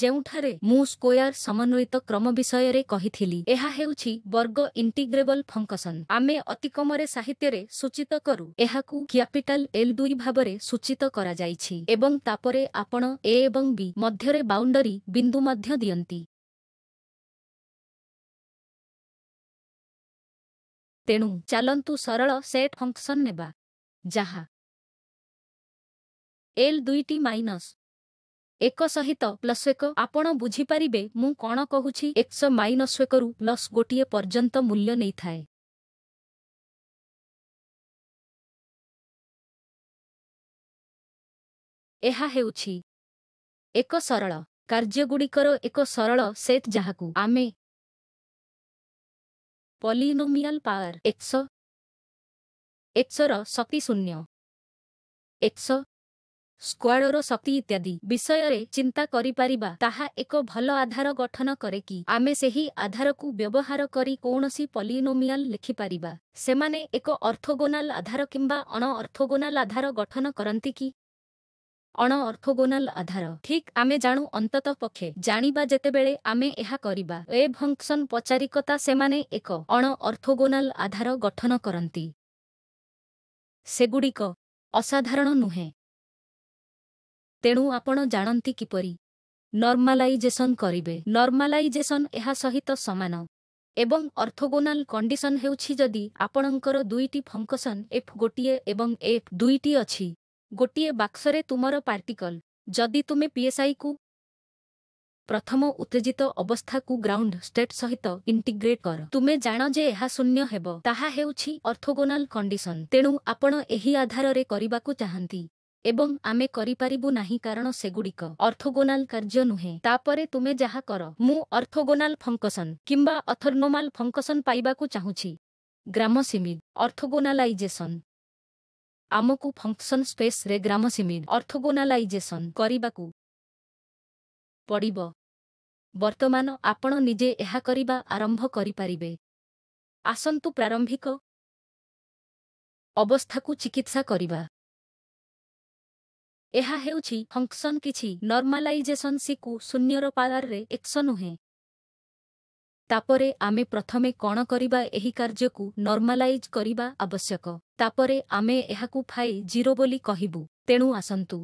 ଯେଉଁଠାରେ ମୁଁ ସ୍କୋୟାର ସମନ୍ୱିତ କ୍ରମ ବିଷୟରେ କହିଥିଲି ଏହା ହେଉଛି ବର୍ଗ ଇଣ୍ଟିଗ୍ରେବଲ୍ ଫଙ୍କସନ୍ ଆମେ ଅତିକମରେ ସାହିତ୍ୟରେ ସୂଚିତ କରୁ ଏହାକୁ କ୍ୟାପିଟାଲ ଏଲ୍ ଦୁଇ ଭାବରେ ସୂଚିତ କରାଯାଇଛି ଏବଂ ତାପରେ ଆପଣ ଏ ଏବଂ ବି ମଧ୍ୟରେ ବାଉଣ୍ଡରୀ ବିନ୍ଦୁ ମଧ୍ୟ ଦିଅନ୍ତି ତେଣୁ ଚାଲନ୍ତୁ ସରଳ ସେଟ୍ ଫଙ୍କସନ୍ ନେବା ଯାହା ଏଲ୍ ଦୁଇଟି ମାଇନସ୍ ଏକ ସହିତ ପ୍ଲସ୍ ଏକ ଆପଣ ବୁଝିପାରିବେ ମୁଁ କ'ଣ କହୁଛି ଏକଶ ମାଇନସ୍ ଏକରୁ ପ୍ଲସ୍ ଗୋଟିଏ ପର୍ଯ୍ୟନ୍ତ ମୂଲ୍ୟ ନେଇଥାଏ ଏହା ହେଉଛି ଏକ ସରଳ କାର୍ଯ୍ୟଗୁଡ଼ିକର ଏକ ସରଳ ସେତ୍ ଯାହାକୁ ଆମେ ପଲିନୋମିଆଲ୍ ପାୱାର ଏକଶ ଏକଶର ଶକ୍ତି ଶୂନ୍ୟ ଏକଶ ସ୍କ୍ୱାଡ଼ର ଶକ୍ତି ଇତ୍ୟାଦି ବିଷୟରେ ଚିନ୍ତା କରିପାରିବା ତାହା ଏକ ଭଲ ଆଧାର ଗଠନ କରେ କି ଆମେ ସେହି ଆଧାରକୁ ବ୍ୟବହାର କରି କୌଣସି ପଲିନୋମିଆଲ ଲେଖିପାରିବା ସେମାନେ ଏକ ଅର୍ଥୋଗୋନାଲ ଆଧାର କିମ୍ବା ଅଣ ଅର୍ଥୋଗୋନାଲ ଆଧାର ଗଠନ କରନ୍ତି କି ଅଣ ଅର୍ଥୋଗୋନାଲ ଆଧାର ଠିକ୍ ଆମେ ଜାଣୁ ଅନ୍ତତଃ ପକ୍ଷେ ଜାଣିବା ଯେତେବେଳେ ଆମେ ଏହା କରିବା ଏ ଫଙ୍କସନ୍ ପଚାରିକତା ସେମାନେ ଏକ ଅଣ ଅର୍ଥୋଗୋନାଲ ଆଧାର ଗଠନ କରନ୍ତି ସେଗୁଡ଼ିକ ଅସାଧାରଣ ନୁହେଁ ତେଣୁ ଆପଣ ଜାଣନ୍ତି କିପରି ନର୍ମାଲାଇଜେସନ୍ କରିବେ ନର୍ମାଲାଇଜେସନ୍ ଏହା ସହିତ ସମାନ ଏବଂ ଅର୍ଥୋଗୋନାଲ୍ କଣ୍ଡିସନ୍ ହେଉଛି ଯଦି ଆପଣଙ୍କର ଦୁଇଟି ଫଙ୍କସନ୍ ଏଫ୍ ଗୋଟିଏ ଏବଂ ଏଫ୍ ଦୁଇଟି ଅଛି ଗୋଟିଏ ବାକ୍ସରେ ତୁମର ପାର୍ଟିକଲ୍ ଯଦି ତୁମେ ପିଏସ୍ଆଇକୁ ପ୍ରଥମ ଉତ୍ତେଜିତ ଅବସ୍ଥାକୁ ଗ୍ରାଉଣ୍ଡ ଷ୍ଟେଟ୍ ସହିତ ଇଣ୍ଟିଗ୍ରେଟ୍ କର ତୁମେ ଜାଣ ଯେ ଏହା ଶୂନ୍ୟ ହେବ ତାହା ହେଉଛି ଅର୍ଥୋଗୋନାଲ୍ କଣ୍ଡିସନ୍ ତେଣୁ ଆପଣ ଏହି ଆଧାରରେ କରିବାକୁ ଚାହାନ୍ତି ଏବଂ ଆମେ କରିପାରିବୁ ନାହିଁ କାରଣ ସେଗୁଡ଼ିକ ଅର୍ଥୋଗୋନାଲ କାର୍ଯ୍ୟ ନୁହେଁ ତାପରେ ତୁମେ ଯାହା କର ମୁଁ ଅର୍ଥୋଗୋନାଲ ଫଙ୍କସନ୍ କିମ୍ବା ଅଥର୍ନୋମାଲ ଫଙ୍କସନ୍ ପାଇବାକୁ ଚାହୁଁଛି ଗ୍ରାମସିମିଦ୍ ଅର୍ଥୋଗୋନାଲାଇଜେସନ୍ ଆମକୁ ଫଙ୍କସନ୍ ସ୍ପେସ୍ରେ ଗ୍ରାମସିମିଦ୍ ଅର୍ଥୋଗୋନାଲାଇଜେସନ୍ କରିବାକୁ ପଡ଼ିବ ବର୍ତ୍ତମାନ ଆପଣ ନିଜେ ଏହା କରିବା ଆରମ୍ଭ କରିପାରିବେ ଆସନ୍ତୁ ପ୍ରାରମ୍ଭିକ ଅବସ୍ଥାକୁ ଚିକିତ୍ସା କରିବା ଏହା ହେଉଛି ଫଙ୍କସନ୍ କିଛି ନର୍ମାଲାଇଜେସନ୍ ସିକୁ ଶୂନ୍ୟର ପାରରେ ଏକ୍ସ ନୁହେଁ ତାପରେ ଆମେ ପ୍ରଥମେ କ'ଣ କରିବା ଏହି କାର୍ଯ୍ୟକୁ ନର୍ମାଲାଇଜ୍ କରିବା ଆବଶ୍ୟକ ତାପରେ ଆମେ ଏହାକୁ ଫାଇ ଜିରୋ ବୋଲି କହିବୁ ତେଣୁ ଆସନ୍ତୁ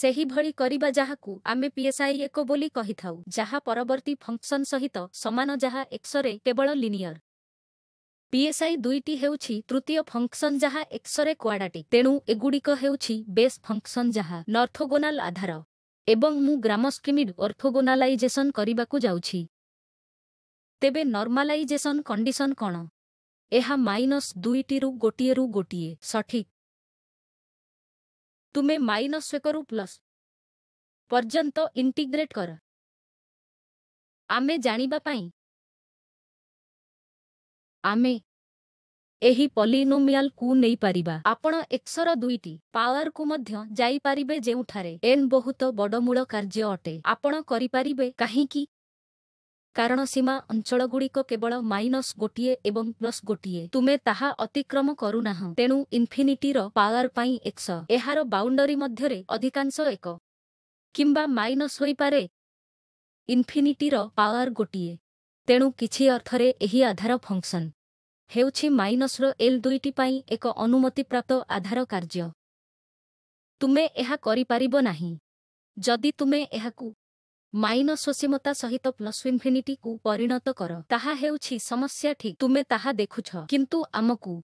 ସେହିଭଳି କରିବା ଯାହାକୁ ଆମେ ପିଏସ୍ଆଇ ଏକ ବୋଲି କହିଥାଉ ଯାହା ପରବର୍ତ୍ତୀ ଫଙ୍କସନ୍ ସହିତ ସମାନ ଯାହା ଏକ୍ସରେ କେବଳ ଲିନିୟର୍ ପିଏସ୍ଆଇ ଦୁଇଟି ହେଉଛି ତୃତୀୟ ଫଙ୍କସନ୍ ଯାହା ଏକ୍ସରେ କ୍ୱାଡାଟି ତେଣୁ ଏଗୁଡ଼ିକ ହେଉଛି ବେସ୍ ଫଙ୍କସନ୍ ଯାହା ନର୍ଥୋଗୋନାଲ ଆଧାର ଏବଂ ମୁଁ ଗ୍ରାମସ୍କିମିଡ୍ ଅର୍ଥୋଗୋନାଲାଇଜେସନ୍ କରିବାକୁ ଯାଉଛି ତେବେ ନର୍ମାଲାଇଜେସନ୍ କଣ୍ଡିସନ୍ କ'ଣ ଏହା ମାଇନସ୍ ଦୁଇଟିରୁ ଗୋଟିଏରୁ ଗୋଟିଏ ସଠିକ୍ ତୁମେ ମାଇନସ୍ ଏକରୁ ପ୍ଲସ୍ ପର୍ଯ୍ୟନ୍ତ ଇଣ୍ଟିଗ୍ରେଟ୍ କର ଆମେ ଜାଣିବା ପାଇଁ ଆମେ ଏହି ପଲିନୋମିଆଲକୁ ନେଇପାରିବା ଆପଣ ଏକ୍ସର ଦୁଇଟି ପାୱାରକୁ ମଧ୍ୟ ଯାଇପାରିବେ ଯେଉଁଠାରେ ଏନ୍ ବହୁତ ବଡ଼ ମୂଳ କାର୍ଯ୍ୟ ଅଟେ ଆପଣ କରିପାରିବେ କାହିଁକି କାରଣ ସୀମା ଅଞ୍ଚଳଗୁଡ଼ିକ କେବଳ ମାଇନସ୍ ଗୋଟିଏ ଏବଂ ପ୍ଲସ୍ ଗୋଟିଏ ତୁମେ ତାହା ଅତିକ୍ରମ କରୁନାହଁ ତେଣୁ ଇନଫିନିଟିର ପାୱାର ପାଇଁ ଏକ୍ସ ଏହାର ବାଉଣ୍ଡରୀ ମଧ୍ୟରେ ଅଧିକାଂଶ ଏକ କିମ୍ବା ମାଇନସ୍ ହୋଇପାରେ ଇନଫିନିଟିର ପାୱାର ଗୋଟିଏ ତେଣୁ କିଛି ଅର୍ଥରେ ଏହି ଆଧାର ଫଙ୍କସନ୍ ହେଉଛି ମାଇନସ୍ର ଏଲ୍ ଦୁଇଟି ପାଇଁ ଏକ ଅନୁମତିପ୍ରାପ୍ତ ଆଧାର କାର୍ଯ୍ୟ ତୁମେ ଏହା କରିପାରିବ ନାହିଁ ଯଦି ତୁମେ ଏହାକୁ ମାଇନସ୍ ଅସୀମତା ସହିତ ପ୍ଲସ୍ ଇନ୍ଫିନିଟିକୁ ପରିଣତ କର ତାହା ହେଉଛି ସମସ୍ୟା ଠିକ୍ ତୁମେ ତାହା ଦେଖୁଛ କିନ୍ତୁ ଆମକୁ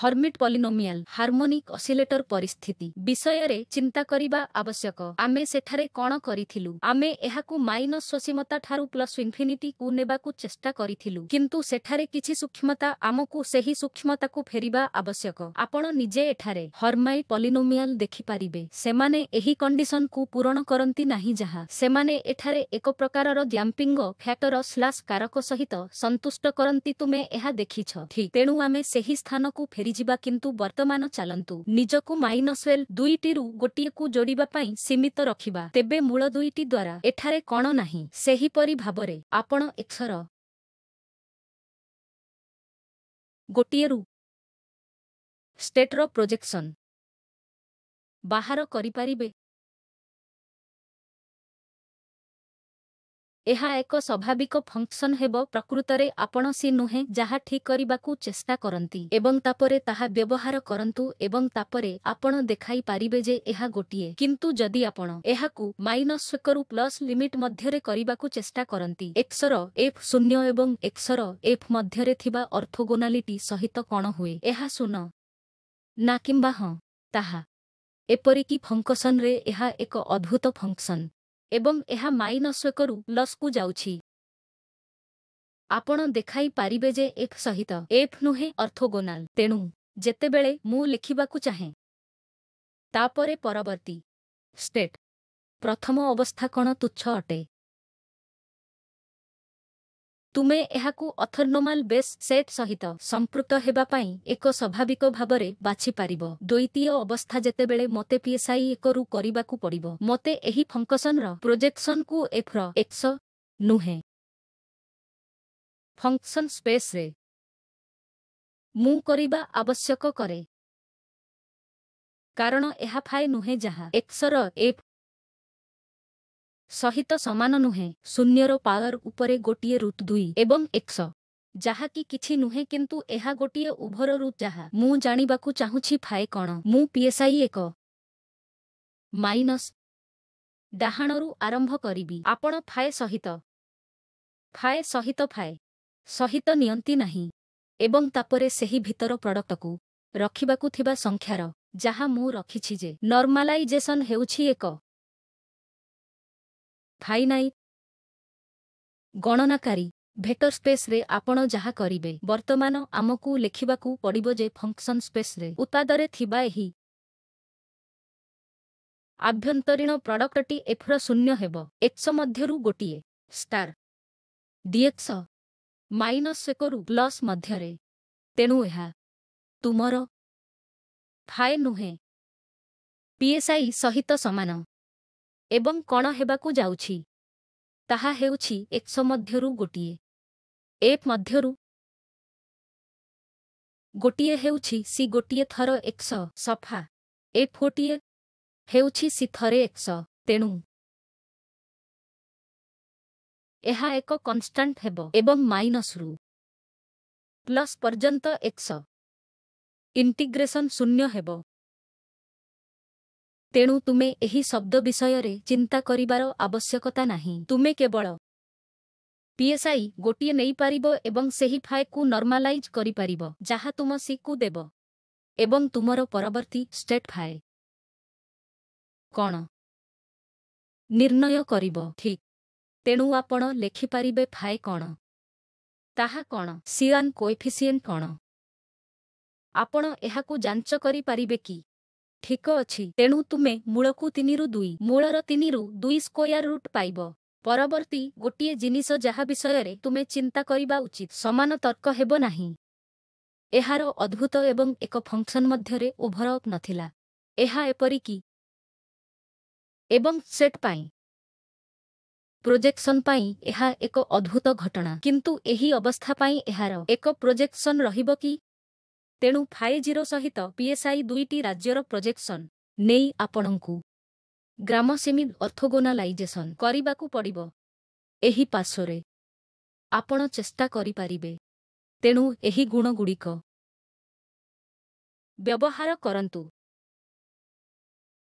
ହର୍ମିଟ୍ ପଲିନୋମିଆଲ ହାର୍ମୋନିକ୍ ଅସିଲେଟର ପରିସ୍ଥିତି ବିଷୟରେ ଚିନ୍ତା କରିବା ଆବଶ୍ୟକ ଆମେ ସେଠାରେ କ'ଣ କରିଥିଲୁ ଆମେ ଏହାକୁ ମାଇନସ୍ ସୋସୀମତା ଠାରୁ ପ୍ଲସ୍ ଇନ୍ଫିନିଟିକୁ ନେବାକୁ ଚେଷ୍ଟା କରିଥିଲୁ କିନ୍ତୁ ସେଠାରେ କିଛି ସୂକ୍ଷ୍ମତା ଆମକୁ ସେହି ସୂକ୍ଷ୍ମତାକୁ ଫେରିବା ଆବଶ୍ୟକ ଆପଣ ନିଜେ ଏଠାରେ ହର୍ମାଇ ପଲିନୋମିଆଲ ଦେଖିପାରିବେ ସେମାନେ ଏହି କଣ୍ଡିସନକୁ ପୂରଣ କରନ୍ତି ନାହିଁ ଯାହା ସେମାନେ ଏଠାରେ ଏକ ପ୍ରକାରର ଦ୍ୟାମ୍ପିଙ୍ଗ ଫ୍ୟାଟର ସ୍ଲାସ୍ କାରକ ସହିତ ସନ୍ତୁଷ୍ଟ କରନ୍ତି ତୁମେ ଏହା ଦେଖିଛ ତେଣୁ ଆମେ ସେହି ସ୍ଥାନକୁ ଫେରି ଫେରିଯିବା କିନ୍ତୁ ବର୍ତ୍ତମାନ ଚାଲନ୍ତୁ ନିଜକୁ ମାଇନସ୍ ୱେଲ୍ ଦୁଇଟିରୁ ଗୋଟିଏକୁ ଯୋଡ଼ିବା ପାଇଁ ସୀମିତ ରଖିବା ତେବେ ମୂଳ ଦୁଇଟି ଦ୍ୱାରା ଏଠାରେ କ'ଣ ନାହିଁ ସେହିପରି ଭାବରେ ଆପଣ ଏଥର ଗୋଟିଏରୁ ଷ୍ଟେଟ୍ର ପ୍ରୋଜେକ୍ସନ୍ ବାହାର କରିପାରିବେ ଏହା ଏକ ସ୍ୱାଭାବିକ ଫଙ୍କସନ୍ ହେବ ପ୍ରକୃତରେ ଆପଣ ସେ ନୁହେଁ ଯାହା ଠିକ୍ କରିବାକୁ ଚେଷ୍ଟା କରନ୍ତି ଏବଂ ତାପରେ ତାହା ବ୍ୟବହାର କରନ୍ତୁ ଏବଂ ତାପରେ ଆପଣ ଦେଖାଇ ପାରିବେ ଯେ ଏହା ଗୋଟିଏ କିନ୍ତୁ ଯଦି ଆପଣ ଏହାକୁ ମାଇନସ୍ ଏକରୁ ପ୍ଲସ୍ ଲିମିଟ୍ ମଧ୍ୟରେ କରିବାକୁ ଚେଷ୍ଟା କରନ୍ତି ଏକ୍ସର ଏଫ୍ ଶୂନ୍ୟ ଏବଂ ଏକ୍ସର ଏଫ୍ ମଧ୍ୟରେ ଥିବା ଅର୍ଥୋଗୋନାଲିଟି ସହିତ କ'ଣ ହୁଏ ଏହା ଶୂନ ନା କିମ୍ବା ହଁ ତାହା ଏପରିକି ଫଙ୍କସନ୍ରେ ଏହା ଏକ ଅଦ୍ଭୁତ ଫଙ୍କସନ୍ ଏବଂ ଏହା ମାଇନସ୍ ଏକରୁ ଲସ୍କୁ ଯାଉଛି ଆପଣ ଦେଖାଇ ପାରିବେ ଯେ ଏଫ୍ ସହିତ ଏଫ୍ ନୁହେଁ ଅର୍ଥୋଗୋନାଲ୍ ତେଣୁ ଯେତେବେଳେ ମୁଁ ଲେଖିବାକୁ ଚାହେଁ ତାପରେ ପରବର୍ତ୍ତୀ ଷ୍ଟେଟ୍ ପ୍ରଥମ ଅବସ୍ଥା କ'ଣ ତୁଚ୍ଛ ଅଟେ ତୁମେ ଏହାକୁ ଅଥର୍ନୋମାଲ ବେସ୍ ସେଟ୍ ସହିତ ସମ୍ପୃକ୍ତ ହେବା ପାଇଁ ଏକ ସ୍ୱାଭାବିକ ଭାବରେ ବାଛିପାରିବ ଦ୍ୱିତୀୟ ଅବସ୍ଥା ଯେତେବେଳେ ମୋତେ ପିଏସ୍ଆଇ ଏକରୁ କରିବାକୁ ପଡ଼ିବ ମୋତେ ଏହି ଫଙ୍କସନ୍ର ପ୍ରୋଜେକ୍ସନ୍କୁ ଏଫ୍ର ଏକ୍ସ ନୁହେଁ ଫଙ୍କସନ୍ ସ୍ପେସ୍ରେ ମୁଁ କରିବା ଆବଶ୍ୟକ କରେ କାରଣ ଏହା ଫାଏ ନୁହେଁ ଯାହା ଏକ୍ସର ଏଫ୍ ସହିତ ସମାନ ନୁହେଁ ଶୂନ୍ୟର ପାୱାର ଉପରେ ଗୋଟିଏ ରୁଟ୍ ଦୁଇ ଏବଂ ଏକଶ ଯାହାକି କିଛି ନୁହେଁ କିନ୍ତୁ ଏହା ଗୋଟିଏ ଉଭର ରୁଟ୍ ଯାହା ମୁଁ ଜାଣିବାକୁ ଚାହୁଁଛି ଫାଏ କ'ଣ ମୁଁ ପିଏସ୍ଆଇ ଏକ ମାଇନସ୍ ଡାହାଣରୁ ଆରମ୍ଭ କରିବି ଆପଣ ଫାଏ ସହିତ ଫାଏ ସହିତ ଫାଏ ସହିତ ନିଅନ୍ତି ନାହିଁ ଏବଂ ତାପରେ ସେହି ଭିତର ପ୍ରଡକ୍ଟକୁ ରଖିବାକୁ ଥିବା ସଂଖ୍ୟାର ଯାହା ମୁଁ ରଖିଛି ଯେ ନର୍ମାଲାଇଜେସନ୍ ହେଉଛି ଏକ ଥାଇ ନାହିଁ ଗଣନାକାରୀ ଭେକ୍ଟର ସ୍ପେସ୍ରେ ଆପଣ ଯାହା କରିବେ ବର୍ତ୍ତମାନ ଆମକୁ ଲେଖିବାକୁ ପଡ଼ିବ ଯେ ଫଙ୍କସନ୍ ସ୍ପେସ୍ରେ ଉତ୍ପାଦରେ ଥିବା ଏହି ଆଭ୍ୟନ୍ତରୀଣ ପ୍ରଡକ୍ଟଟି ଏଫ୍ର ଶୂନ୍ୟ ହେବ ଏକ୍ସ ମଧ୍ୟରୁ ଗୋଟିଏ ଷ୍ଟାର୍ ଡିଏକ୍ସ ମାଇନସ୍ ଏକରୁ ପ୍ଲସ୍ ମଧ୍ୟରେ ତେଣୁ ଏହା ତୁମର ଫାଏ ନୁହେଁ ପିଏସ୍ଆଇ ସହିତ ସମାନ ଏବଂ କ'ଣ ହେବାକୁ ଯାଉଛି ତାହା ହେଉଛି ଏକଶ ମଧ୍ୟରୁ ଗୋଟିଏ ଏ ମଧ୍ୟରୁ ଗୋଟିଏ ହେଉଛି ସି ଗୋଟିଏ ଥର ଏକଶ ସଫା ଏ ଫୋଟିଏ ହେଉଛି ସି ଥରେ ଏକ୍ସ ତେଣୁ ଏହା ଏକ କନଷ୍ଟାଣ୍ଟ ହେବ ଏବଂ ମାଇନସ୍ରୁ ପ୍ଲସ୍ ପର୍ଯ୍ୟନ୍ତ ଏକ୍ସ ଇଣ୍ଟିଗ୍ରେସନ୍ ଶୂନ୍ୟ ହେବ ତେଣୁ ତୁମେ ଏହି ଶବ୍ଦ ବିଷୟରେ ଚିନ୍ତା କରିବାର ଆବଶ୍ୟକତା ନାହିଁ ତୁମେ କେବଳ ପିଏସ୍ଆଇ ଗୋଟିଏ ନେଇପାରିବ ଏବଂ ସେହି ଫାଏକୁ ନର୍ମାଲାଇଜ୍ କରିପାରିବ ଯାହା ତୁମ ସିକୁ ଦେବ ଏବଂ ତୁମର ପରବର୍ତ୍ତୀ ଷ୍ଟେଟ୍ ଫାଏ କ'ଣ ନିର୍ଣ୍ଣୟ କରିବ ଠିକ୍ ତେଣୁ ଆପଣ ଲେଖିପାରିବେ ଫାଏ କ'ଣ ତାହା କ'ଣ ସିଆନ୍ କୋଏଫିସିଏଣ୍ଟ କ'ଣ ଆପଣ ଏହାକୁ ଯାଞ୍ଚ କରିପାରିବେ କି ଠିକ ଅଛି ତେଣୁ ତୁମେ ମୂଳକୁ ତିନିରୁ ଦୁଇ ମୂଳର ତିନିରୁ ଦୁଇ ସ୍କୋୟାର ରୁଟ୍ ପାଇବ ପରବର୍ତ୍ତୀ ଗୋଟିଏ ଜିନିଷ ଯାହା ବିଷୟରେ ତୁମେ ଚିନ୍ତା କରିବା ଉଚିତ ସମାନ ତର୍କ ହେବ ନାହିଁ ଏହାର ଅଦ୍ଭୁତ ଏବଂ ଏକ ଫଙ୍କସନ୍ ମଧ୍ୟରେ ଓଭର ଅପ୍ ନଥିଲା ଏହା ଏପରିକି ଏବଂ ସେଟ୍ ପାଇଁ ପ୍ରୋଜେକ୍ସନ୍ ପାଇଁ ଏହା ଏକ ଅଦ୍ଭୁତ ଘଟଣା କିନ୍ତୁ ଏହି ଅବସ୍ଥା ପାଇଁ ଏହାର ଏକ ପ୍ରୋଜେକ୍ସନ୍ ରହିବ କି ତେଣୁ ଜିରୋ ସହିତ ପିଏସ୍ଆଇ ଦୁଇଟି ରାଜ୍ୟର ପ୍ରୋଜେକ୍ସନ୍ ନେଇ ଆପଣଙ୍କୁ ଗ୍ରାମସେମି ଅର୍ଥୋଗୋନାଲାଇଜେସନ୍ କରିବାକୁ ପଡ଼ିବ ଏହି ପାର୍ଶ୍ୱରେ ଆପଣ ଚେଷ୍ଟା କରିପାରିବେ ତେଣୁ ଏହି ଗୁଣଗୁଡ଼ିକ ବ୍ୟବହାର କରନ୍ତୁ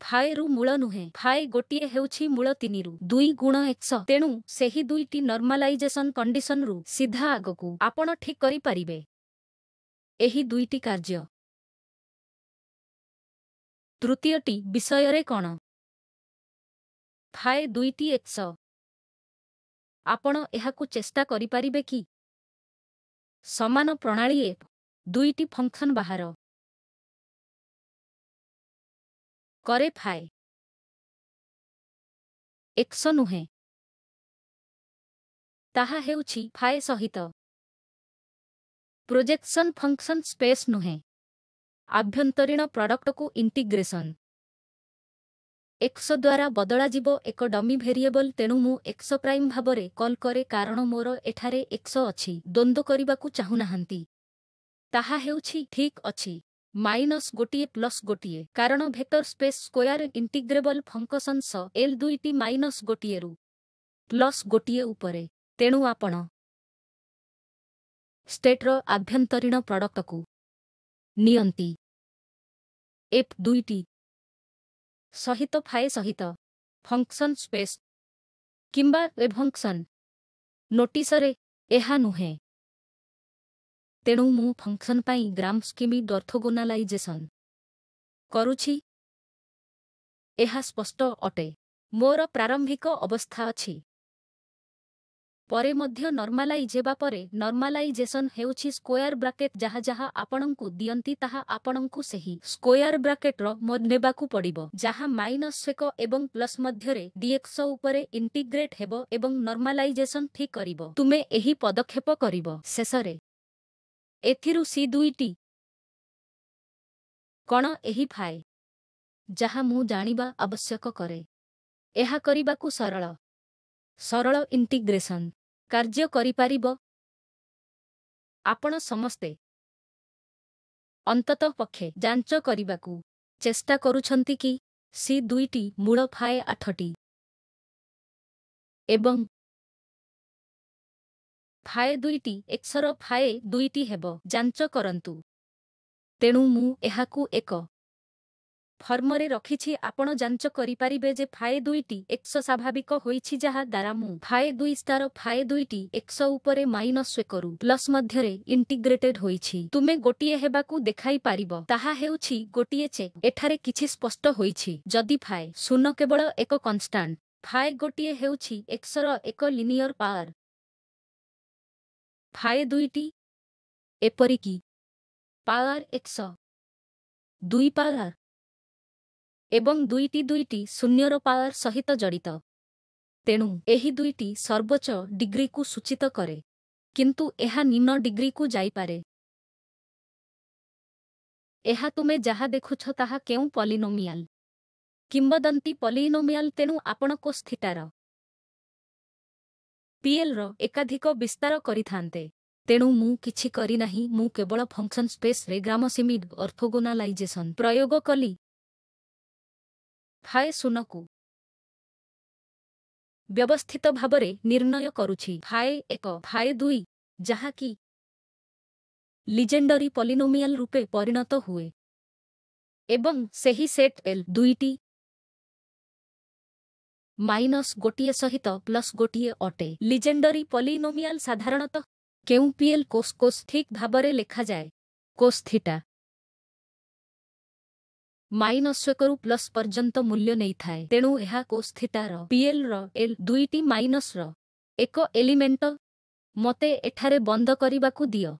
ଫାଏରୁ ମୂଳ ନୁହେଁ ଫାଏ ଗୋଟିଏ ହେଉଛି ମୂଳ ତିନିରୁ ଦୁଇ ଗୁଣ ଏକ୍ସ ତେଣୁ ସେହି ଦୁଇଟି ନର୍ମାଲାଇଜେସନ୍ କଣ୍ଡିସନରୁ ସିଧା ଆଗକୁ ଆପଣ ଠିକ୍ କରିପାରିବେ ଏହି ଦୁଇଟି କାର୍ଯ୍ୟ ତୃତୀୟଟି ବିଷୟରେ କ'ଣ ଫାଏ ଦୁଇଟି ଏକ୍ସ ଆପଣ ଏହାକୁ ଚେଷ୍ଟା କରିପାରିବେ କି ସମାନ ପ୍ରଣାଳୀ ଏ ଦୁଇଟି ଫଙ୍କସନ୍ ବାହାର କରେ ଫାଏ ଏକ୍ସ ନୁହେଁ ତାହା ହେଉଛି ଫାଏ ସହିତ ପ୍ରୋଜେକ୍ସନ୍ ଫଙ୍କସନ୍ ସ୍ପେସ୍ ନୁହେଁ ଆଭ୍ୟନ୍ତରୀଣ ପ୍ରଡକ୍ଟକୁ ଇଣ୍ଟିଗ୍ରେସନ୍ ଏକ୍ସ ଦ୍ୱାରା ବଦଳାଯିବ ଏକ ଡମି ଭେରିଏବଲ୍ ତେଣୁ ମୁଁ ଏକ୍ସ ପ୍ରାଇମ୍ ଭାବରେ କଲ୍ କରେ କାରଣ ମୋର ଏଠାରେ ଏକ୍ସ ଅଛି ଦ୍ୱନ୍ଦ୍ୱ କରିବାକୁ ଚାହୁଁନାହାନ୍ତି ତାହା ହେଉଛି ଠିକ୍ ଅଛି ମାଇନସ୍ ଗୋଟିଏ ପ୍ଲସ୍ ଗୋଟିଏ କାରଣ vector space square integrable functions L ଦୁଇଟି ମାଇନସ୍ ଗୋଟିଏରୁ ପ୍ଲସ୍ ଗୋଟିଏ ଉପରେ ତେଣୁ ଆପଣ ଷ୍ଟେଟ୍ର ଆଭ୍ୟନ୍ତରୀଣ ପ୍ରଡ଼କ୍ଟକୁ ନିଅନ୍ତି ଏଫ୍ ଦୁଇଟି ସହିତ ଫାଏ ସହିତ ଫଙ୍କସନ୍ ସ୍ପେସ୍ କିମ୍ବା ଏ ଫଙ୍କସନ୍ ନୋଟିସରେ ଏହା ନୁହେଁ ତେଣୁ ମୁଁ ଫଙ୍କସନ୍ ପାଇଁ ଗ୍ରାମ ସ୍କିମି ଡର୍ଥୋଗୋନାଲାଇଜେସନ୍ କରୁଛି ଏହା ସ୍ପଷ୍ଟ ଅଟେ ମୋର ପ୍ରାରମ୍ଭିକ ଅବସ୍ଥା ଅଛି ପରେ ମଧ୍ୟ ନର୍ମାଲାଇଜ୍ ହେବା ପରେ ନର୍ମାଲାଇଜେସନ୍ ହେଉଛି ସ୍କୋୟାର ବ୍ରାକେଟ୍ ଯାହା ଯାହା ଆପଣଙ୍କୁ ଦିଅନ୍ତି ତାହା ଆପଣଙ୍କୁ ସେହି ସ୍କୋୟାର ବ୍ରାକେଟ୍ର ନେବାକୁ ପଡ଼ିବ ଯାହା ମାଇନସ୍ ଏକ ଏବଂ ପ୍ଲସ୍ ମଧ୍ୟରେ ଡିଏକ୍ସ ଉପରେ ଇଣ୍ଟିଗ୍ରେଟ୍ ହେବ ଏବଂ ନର୍ମାଲାଇଜେସନ୍ ଠିକ୍ କରିବ ତୁମେ ଏହି ପଦକ୍ଷେପ କରିବ ଶେଷରେ ଏଥିରୁ ସି ଦୁଇଟି କ'ଣ ଏହି ଫାଏ ଯାହା ମୁଁ ଜାଣିବା ଆବଶ୍ୟକ କରେ ଏହା କରିବାକୁ ସରଳ ସରଳ ଇଣ୍ଟିଗ୍ରେସନ୍ କାର୍ଯ୍ୟ କରିପାରିବ ଆପଣ ସମସ୍ତେ ଅନ୍ତତଃ ପକ୍ଷେ ଯାଞ୍ଚ କରିବାକୁ ଚେଷ୍ଟା କରୁଛନ୍ତି କି ସି ଦୁଇଟି ମୂଳ ଫାଏ ଆଠଟି ଏବଂ ଫାଏ ଦୁଇଟି ଏକ୍ସର ଫାଏ ଦୁଇଟି ହେବ ଯାଞ୍ଚ କରନ୍ତୁ ତେଣୁ ମୁଁ ଏହାକୁ ଏକ ଫର୍ମରେ ରଖିଛି ଆପଣ ଯାଞ୍ଚ କରିପାରିବେ ଯେ ଫାଏ ଦୁଇଟି ଏକ୍ସ ସ୍ୱାଭାବିକ ହୋଇଛି ଯାହା ଦ୍ୱାରା ମୁଁ ଫାଏ ଦୁଇ ଷ୍ଟାର ଫାଏ ଦୁଇଟି ଏକ୍ସ ଉପରେ ମାଇନସ୍ ଏକରୁ ପ୍ଲସ୍ ମଧ୍ୟରେ ଇଣ୍ଟିଗ୍ରେଟେଡ୍ ହୋଇଛି ତୁମେ ଗୋଟିଏ ହେବାକୁ ଦେଖାଇ ପାରିବ ତାହା ହେଉଛି ଗୋଟିଏ ଚେକ୍ ଏଠାରେ କିଛି ସ୍ପଷ୍ଟ ହୋଇଛି ଯଦି ଫାଏ ଶୂନ କେବଳ ଏକ କନଷ୍ଟାଣ୍ଟ ଫାଏ ଗୋଟିଏ ହେଉଛି ଏକ୍ସର ଏକ ଲିନିୟର ପାୱାର ଫାଏ ଦୁଇଟି ଏପରିକି ପାୱାର ଏକ୍ସ ଦୁଇ ପାୱାର ଏବଂ ଦୁଇଟି ଦୁଇଟି ଶୂନ୍ୟର ପାୱାର ସହିତ ଜଡ଼ିତ ତେଣୁ ଏହି ଦୁଇଟି ସର୍ବୋଚ୍ଚ ଡିଗ୍ରୀକୁ ସୂଚିତ କରେ କିନ୍ତୁ ଏହା ନିମ୍ନ ଡିଗ୍ରୀକୁ ଯାଇପାରେ ଏହା ତୁମେ ଯାହା ଦେଖୁଛ ତାହା କେଉଁ ପଲିନୋମିଆଲ କିମ୍ବଦନ୍ତୀ ପଲିନୋମିଆଲ ତେଣୁ ଆପଣ କୋସ୍ଥିଟାର ପିଏଲ୍ର ଏକାଧିକ ବିସ୍ତାର କରିଥାନ୍ତେ ତେଣୁ ମୁଁ କିଛି କରିନାହିଁ ମୁଁ କେବଳ ଫଙ୍କସନ୍ ସ୍ପେସ୍ରେ ଗ୍ରାମ ସିମିଡ୍ ଅର୍ଥୋଗୋନାଲାଇଜେସନ୍ ପ୍ରୟୋଗ କଲି ଥାଏ ଶୂନକୁ ବ୍ୟବସ୍ଥିତ ଭାବରେ ନିର୍ଣ୍ଣୟ କରୁଛି ଫାଏ ଏକ ଫାଏ ଦୁଇ ଯାହାକି ଲିଜେଣ୍ଡରୀ ପଲିନୋମିଆଲ ରୂପେ ପରିଣତ ହୁଏ ଏବଂ ସେହି ସେଟ୍ ଏଲ୍ ଦୁଇଟି ମାଇନସ୍ ଗୋଟିଏ ସହିତ ପ୍ଲସ୍ ଗୋଟିଏ ଅଟେ ଲିଜେଣ୍ଡରୀ ପଲିନୋମିଆଲ ସାଧାରଣତଃ କେଉଁ ପିଏଲ୍ କୋସ୍ କୋସ୍ ଠିକ୍ ଭାବରେ ଲେଖାଯାଏ କୋସ୍ଥିଟା ମାଇନସ୍ ଏକରୁ ପ୍ଲସ୍ ପର୍ଯ୍ୟନ୍ତ ମୂଲ୍ୟ ନେଇଥାଏ ତେଣୁ ଏହା କୋସ୍ଥିତାର ପିଏଲ୍ର ଏଲ୍ ଦୁଇଟି ମାଇନସ୍ର ଏକ ଏଲିମେଣ୍ଟ ମୋତେ ଏଠାରେ ବନ୍ଦ କରିବାକୁ ଦିଅ